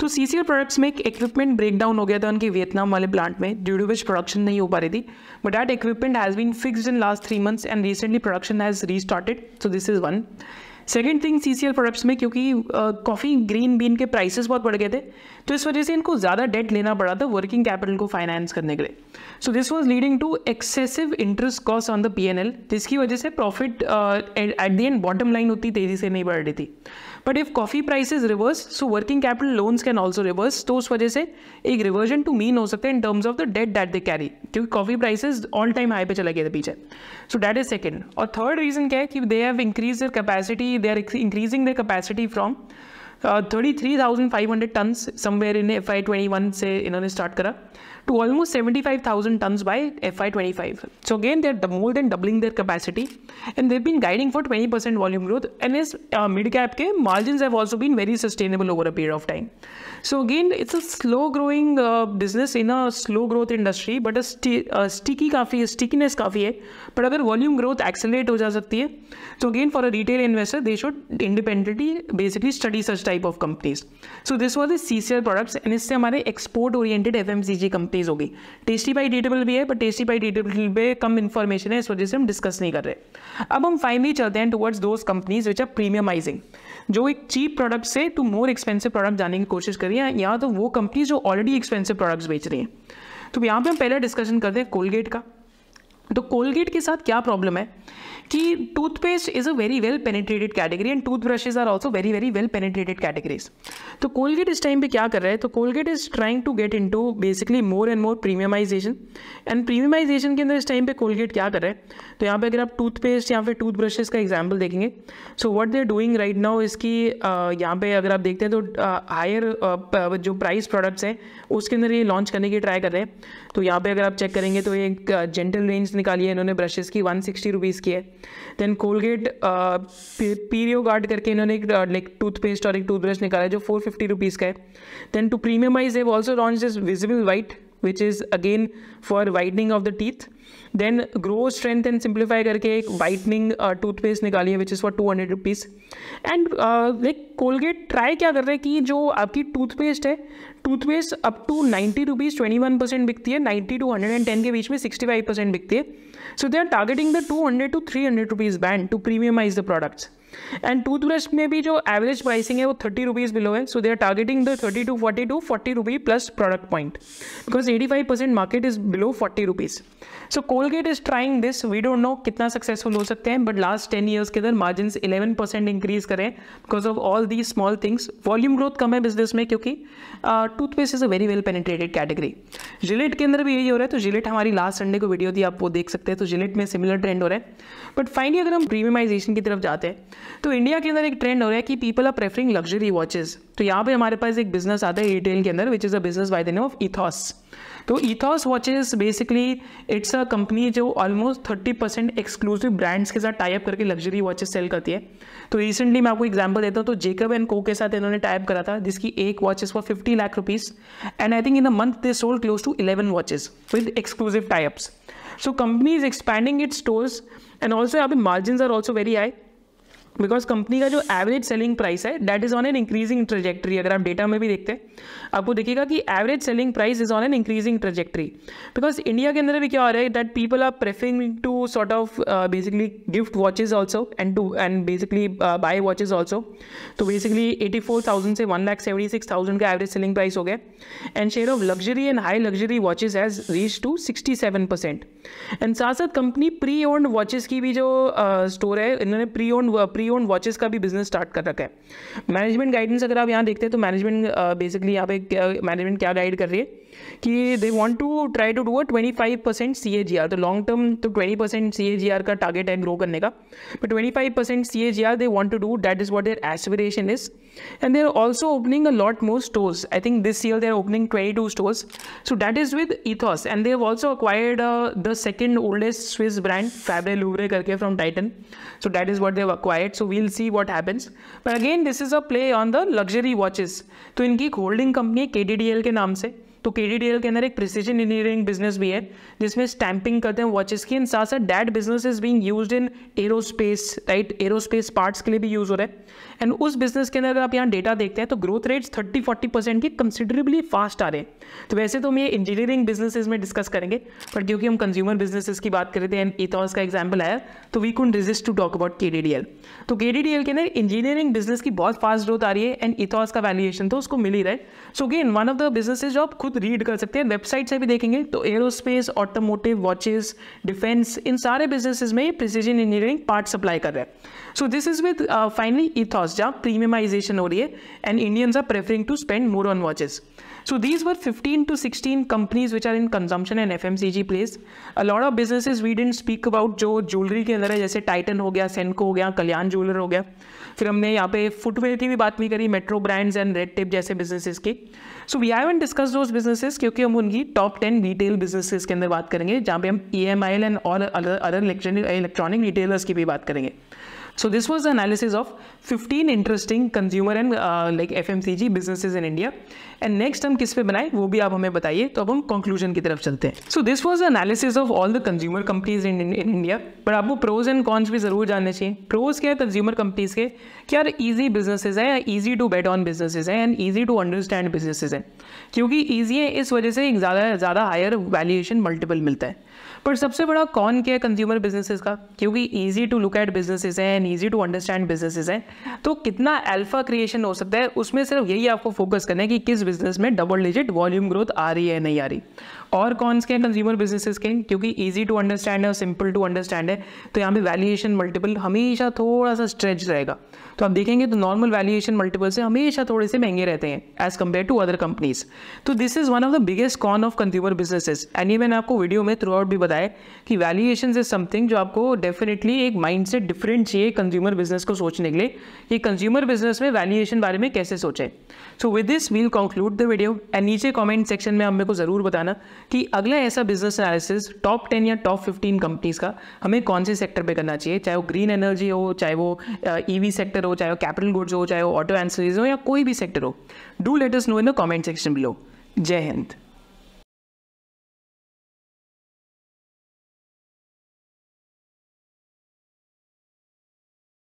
तो सी सी एल प्रोडक्ट्स में एक इक्विपमेंट ब्रेक डाउन हो गया था उनके वियतनाम वाले प्लांट में ड्यू टू विच प्रोडक्शन नहीं हो पा रही थी but that equipment has been fixed in last three months and recently production has restarted so this is one second thing C C L products में क्योंकि coffee green bean के prices बहुत बढ़ गए थे तो इस वजह से इनको ज़्यादा डेट लेना पड़ा था वर्किंग कैपिटल को फाइनेंस करने के लिए so this was leading to excessive interest cost on the P N L जिसकी वजह से profit at the end bottom line उतनी तेज़ी से नहीं बढ़ रही थी but if coffee price is reverse so working capital loans can also reverse तो उस वजह से एक रिवर्जन टू मीन हो सकता है in terms of the debt that they carry क्योंकि coffee prices all time high पे चला गया था पीछे सो दैट इज सेकेंड और थर्ड रीजन क्या है कि they have increase their capacity they are increasing their capacity from thirty three thousand five hundred ton somewhere in F I twenty one से इन्होंने स्टार्ट करा to almost 75,000 tons by FY25. So again, they're more than doubling their capacity and they've been guiding for 20% volume growth and as uh, mid-cap ke margins have also been very sustainable over a period of time. So again, it's a slow growing uh, business in a slow growth industry but a, sti uh, sticky काफ़ी stickiness काफ़ी but if volume growth accelerate ho ja sakti hai, so again for a retail investor they should independently basically study such type of companies. So this was the CCL products and इससे हमारे export oriented FMCG company. Companies होगी Tasty Bite Eatables भी है but tasty Bite डीटेबल पे कम information है इस वजह से हम डिस्कस नहीं कर रहे अब हम फाइनली चलते हैं towards those companies which are premiumizing जो एक चीप प्रोडक्ट से टू मोर एक्सपेंसिव प्रोडक्ट जाने की कोशिश कर रही है या तो वो कंपनीज जो ऑलरेडी एक्सपेंसिव प्रोडक्ट्स बेच रही हैं तो यहाँ पे हम पहले डिस्कशन करते हैं कोलगेट का तो कोलगेट के साथ क्या प्रॉब्लम है कि toothpaste is a very well penetrated category and toothbrushes are also very very well penetrated categories तो कोलगेट इस टाइम पे क्या कर रहा है तो Colgate is trying to get into basically more and more premiumization and premiumization के अंदर इस टाइम पे कोलगेट क्या कर रहा है तो यहाँ पे अगर आप टूथपेस्ट या फिर टूथब्रशेज का एग्जाम्पल देखेंगे so what they're doing right now इसकी यहाँ पे अगर आप देखते हैं तो हायर जो प्राइस प्रोडक्ट्स हैं उसके अंदर ये लॉन्च करने की ट्राई कर रहे हैं तो यहाँ पे अगर आप चेक करेंगे तो एक जेंटल uh, रेंज निकाली है इन्होंने ब्रशेस की वन सिक्सटी रुपीज़ की है देन कोलगेट पीरियो गार्ड करके इन्होंने एक लाइक uh, टूथपेस्ट और एक टूथब्रश निकाला है जो फोर फिफ्टी रुपीज़ का है then to premiumize have also launch this visible white which is again for whitening of the teeth then grow strength and simplify करके एक वाइटनिंग टूथपेस्ट निकाली है which is for two hundred rupees and like Colgate try क्या कर रहे हैं कि जो आपकी टूथपेस्ट है toothpaste up to ninety rupees twenty one percent बिकती है ninety to hundred and ten के बीच में सिक्सटी फाइव परसेंट बिकती है so they are targeting the two hundred to three hundred rupees band to premiumize the products and toothbrush में भी जो एवरेज प्राइसिंग है वो थर्टी रुपीज़ बिलो है so they are targeting the thirty to forty to forty rupee plus product point because eighty five percent market is below forty rupees so Colgate is trying this we don't know कितना successful हो सकते हैं but last ten years के अंदर margin eleven percent increase करें because of all the small things volume growth कम है business में क्योंकि toothpaste is a very well penetrated category Gillette के अंदर भी यही हो रहा है तो जिलेट हमारी लास्ट संडे को वीडियो थी आप वो देख सकते हैं तो जिलेट में सिमिलर ट्रेंड हो रहा है बट फाइनली अगर हम प्रीमियमाइजेशन की तरफ जाते हैं तो इंडिया के अंदर एक ट्रेंड हो रहा है कि people are preferring luxury watches तो यहाँ पे हमारे पास एक बिजनेस आता है रिटेल के अंदर which is a business by the name of Ethos तो Ethos watches basically it's a company जो almost thirty percent exclusive brands के साथ टाइप करके लग्जरी वॉचेस सेल करती है तो रिसेंटली मैं आपको एग्जाम्पल देता हूँ तो जेकब एंड को के साथ इन्होंने टाइप करा था जिसकी एक watches for fifty lakh rupees and I think in a month they sold close to eleven watches with exclusive types so company is expanding it stores and also यहाँ पे margin are also very high because company का जो average selling price है that is on an increasing trajectory अगर आप data में भी देखते हैं आपको देखिएगा कि average selling price is on an increasing trajectory because India के अंदर भी क्या हो रहा है that people are preferring to sort of basically gift watches also and to and basically buy watches also तो बेसिकली एटी फोर थाउजेंड से one lakh seventy six thousand का एवरेज सेलिंग प्राइस हो गया and share of luxury and high luxury watches has reach to sixty seven percent and साथ साथ company pre owned watches की भी जो स्टोर uh, है इन्होंने pre owned uh, pre own watches का भी बिजनेस स्टार्ट कर रखा है मैनेजमेंट गाइडेंस अगर आप यहाँ देखते हैं तो मैनेजमेंट बेसिकली uh, यहाँ पे मैनेजमेंट क्या गाइड कर रही है कि they want to try to do a twenty five percent C A G R तो लॉन्ग टर्म तो twenty percent C A G R का टारगेट है ग्रो करने का but twenty five percent C A G R they want to do that is what their aspiration is and they're also opening a lot more stores i think this year they're opening 22 stores so that is with ethos and they've also acquired uh, the second oldest swiss brand fabre louvre karke from titan so that is what they've acquired so we'll see what happens but again this is a play on the luxury watches तो इनकी holding company, KDDL, के के नाम से तो के D के अंदर एक प्रिसीजन इंजीनियरिंग बिजनेस भी है जिसमें स्टैंपिंग करते हैं वॉचेस की एंड साथ साथ that business is being used in aerospace right aerospace parts के लिए भी यूज़ हो रहा है एंड उस बिजनेस के अंदर अगर आप यहाँ डेटा देखते हैं तो growth rates thirty forty percent के कंसिडरेबली फास्ट आ रहे हैं तो वैसे तो हम ये इंजीनियरिंग बिजनेस में डिस्कस करेंगे बट क्योंकि हम कंज्यूमर बिजनेस की बात करें एंड इथॉस का एग्जाम्पल आया तो we couldn't resist to talk about के तो के डी के अंदर इंजीनियरिंग बिजनेस की बहुत फास्ट ग्रोथ आ रही है एंड इथॉस का वैल्यूएशन तो उसको मिल ही रहा है so again one of the businesses जो आप खुद खुद रीड कर सकते हैं वेबसाइट से भी देखेंगे तो एरोस्पेस ऑटोमोटिव वॉचेस डिफेंस इन सारे बिजनेसेस में प्रिसीजन इंजीनियरिंग पार्ट सप्लाई कर रहे हैं so this is with finally Ethos जहाँ प्रीमियमाइजेशन हो रही है and Indians are preferring to spend more on watches were fifteen to sixteen companies which are in consumption and F M C G place lot of business we didn't speak about जो jewellery के अंदर है जैसे Titan हो गया Senco हो गया कल्याण jeweller हो गया फिर हमने यहाँ पे फुटवेयर की भी बात नहीं करी metro brands and Red Tape जैसे बिजनेसिस की so we haven't discuss those businesses क्योंकि हम उनकी टॉप टेन रिटेल बिजनेसेस के अंदर बात करेंगे जहाँ पे हम E M I L and all other electronic retailers की भी बात करेंगे so this was analysis of fifteen interesting consumer and like F M C G businesses in India and next हम किस पे बनाए वो भी आप हमें बताइए तो अब हम कंक्लूजन की तरफ चलते हैं सो this was analysis of all the consumer companies in India पर आपको प्रोज एंड कॉन्स भी जरूर जानने चाहिए प्रोज क्या है कंज्यूमर कंपनीज के क्या ईजी बिजनेसिस है easy to bet on businesses है and easy to understand businesses है क्योंकि ईजी है इस वजह से एक ज़्यादा ज़्यादा हायर वैल्यूएशन मल्टीपल मिलता है पर सबसे बड़ा कौन क्या है कंज्यूमर बिजनेसेस का क्योंकि easy to look at businesses हैं and easy to understand businesses हैं तो कितना अल्फा क्रिएशन हो सकता है उसमें सिर्फ यही आपको फोकस करना है कि किस बिजनेस में डबल डिजिट वॉल्यूम ग्रोथ आ रही है नहीं आ रही और कौन से हैं कंज्यूमर बिजनेसेस के क्योंकि ईजी टू अंडरस्टैंड है और सिंपल टू अंडरस्टैंड है तो यहाँ पे वैल्यूएशन मल्टीपल हमेशा थोड़ा सा स्ट्रेच रहेगा तो आप देखेंगे तो नॉर्मल वैल्यूएशन मल्टीपल से हमेशा थोड़े से महंगे रहते हैं as compare to other companies तो this is one of the biggest con of consumer businesses any मैंने आपको वीडियो में थ्रू आउट भी बताया कि वैल्यूएशन इज समथिंग जो आपको डेफिनेटली एक माइंड सेट डिफरेंट चाहिए कंज्यूमर बिजनेस को सोचने के लिए कि कंज्यूमर बिजनेस में वैल्यूएशन बारे में कैसे सोचें so with this we'll conclude the video and नीचे कमेंट सेक्शन में मेरे को ज़रूर बताना कि अगला ऐसा बिजनेस एनालिसिस टॉप टेन या टॉप फिफ्टीन कंपनीज का हमें कौन से सेक्टर पर करना चाहिए चाहे वो ग्रीन एनर्जी हो चाहे वो ईवी सेक्टर e हो चाहे वो कैपिटल गुड्स हो चाहे वो ऑटो एंसरीज हो या कोई भी सेक्टर हो do let's know in the comment section below जय हिंद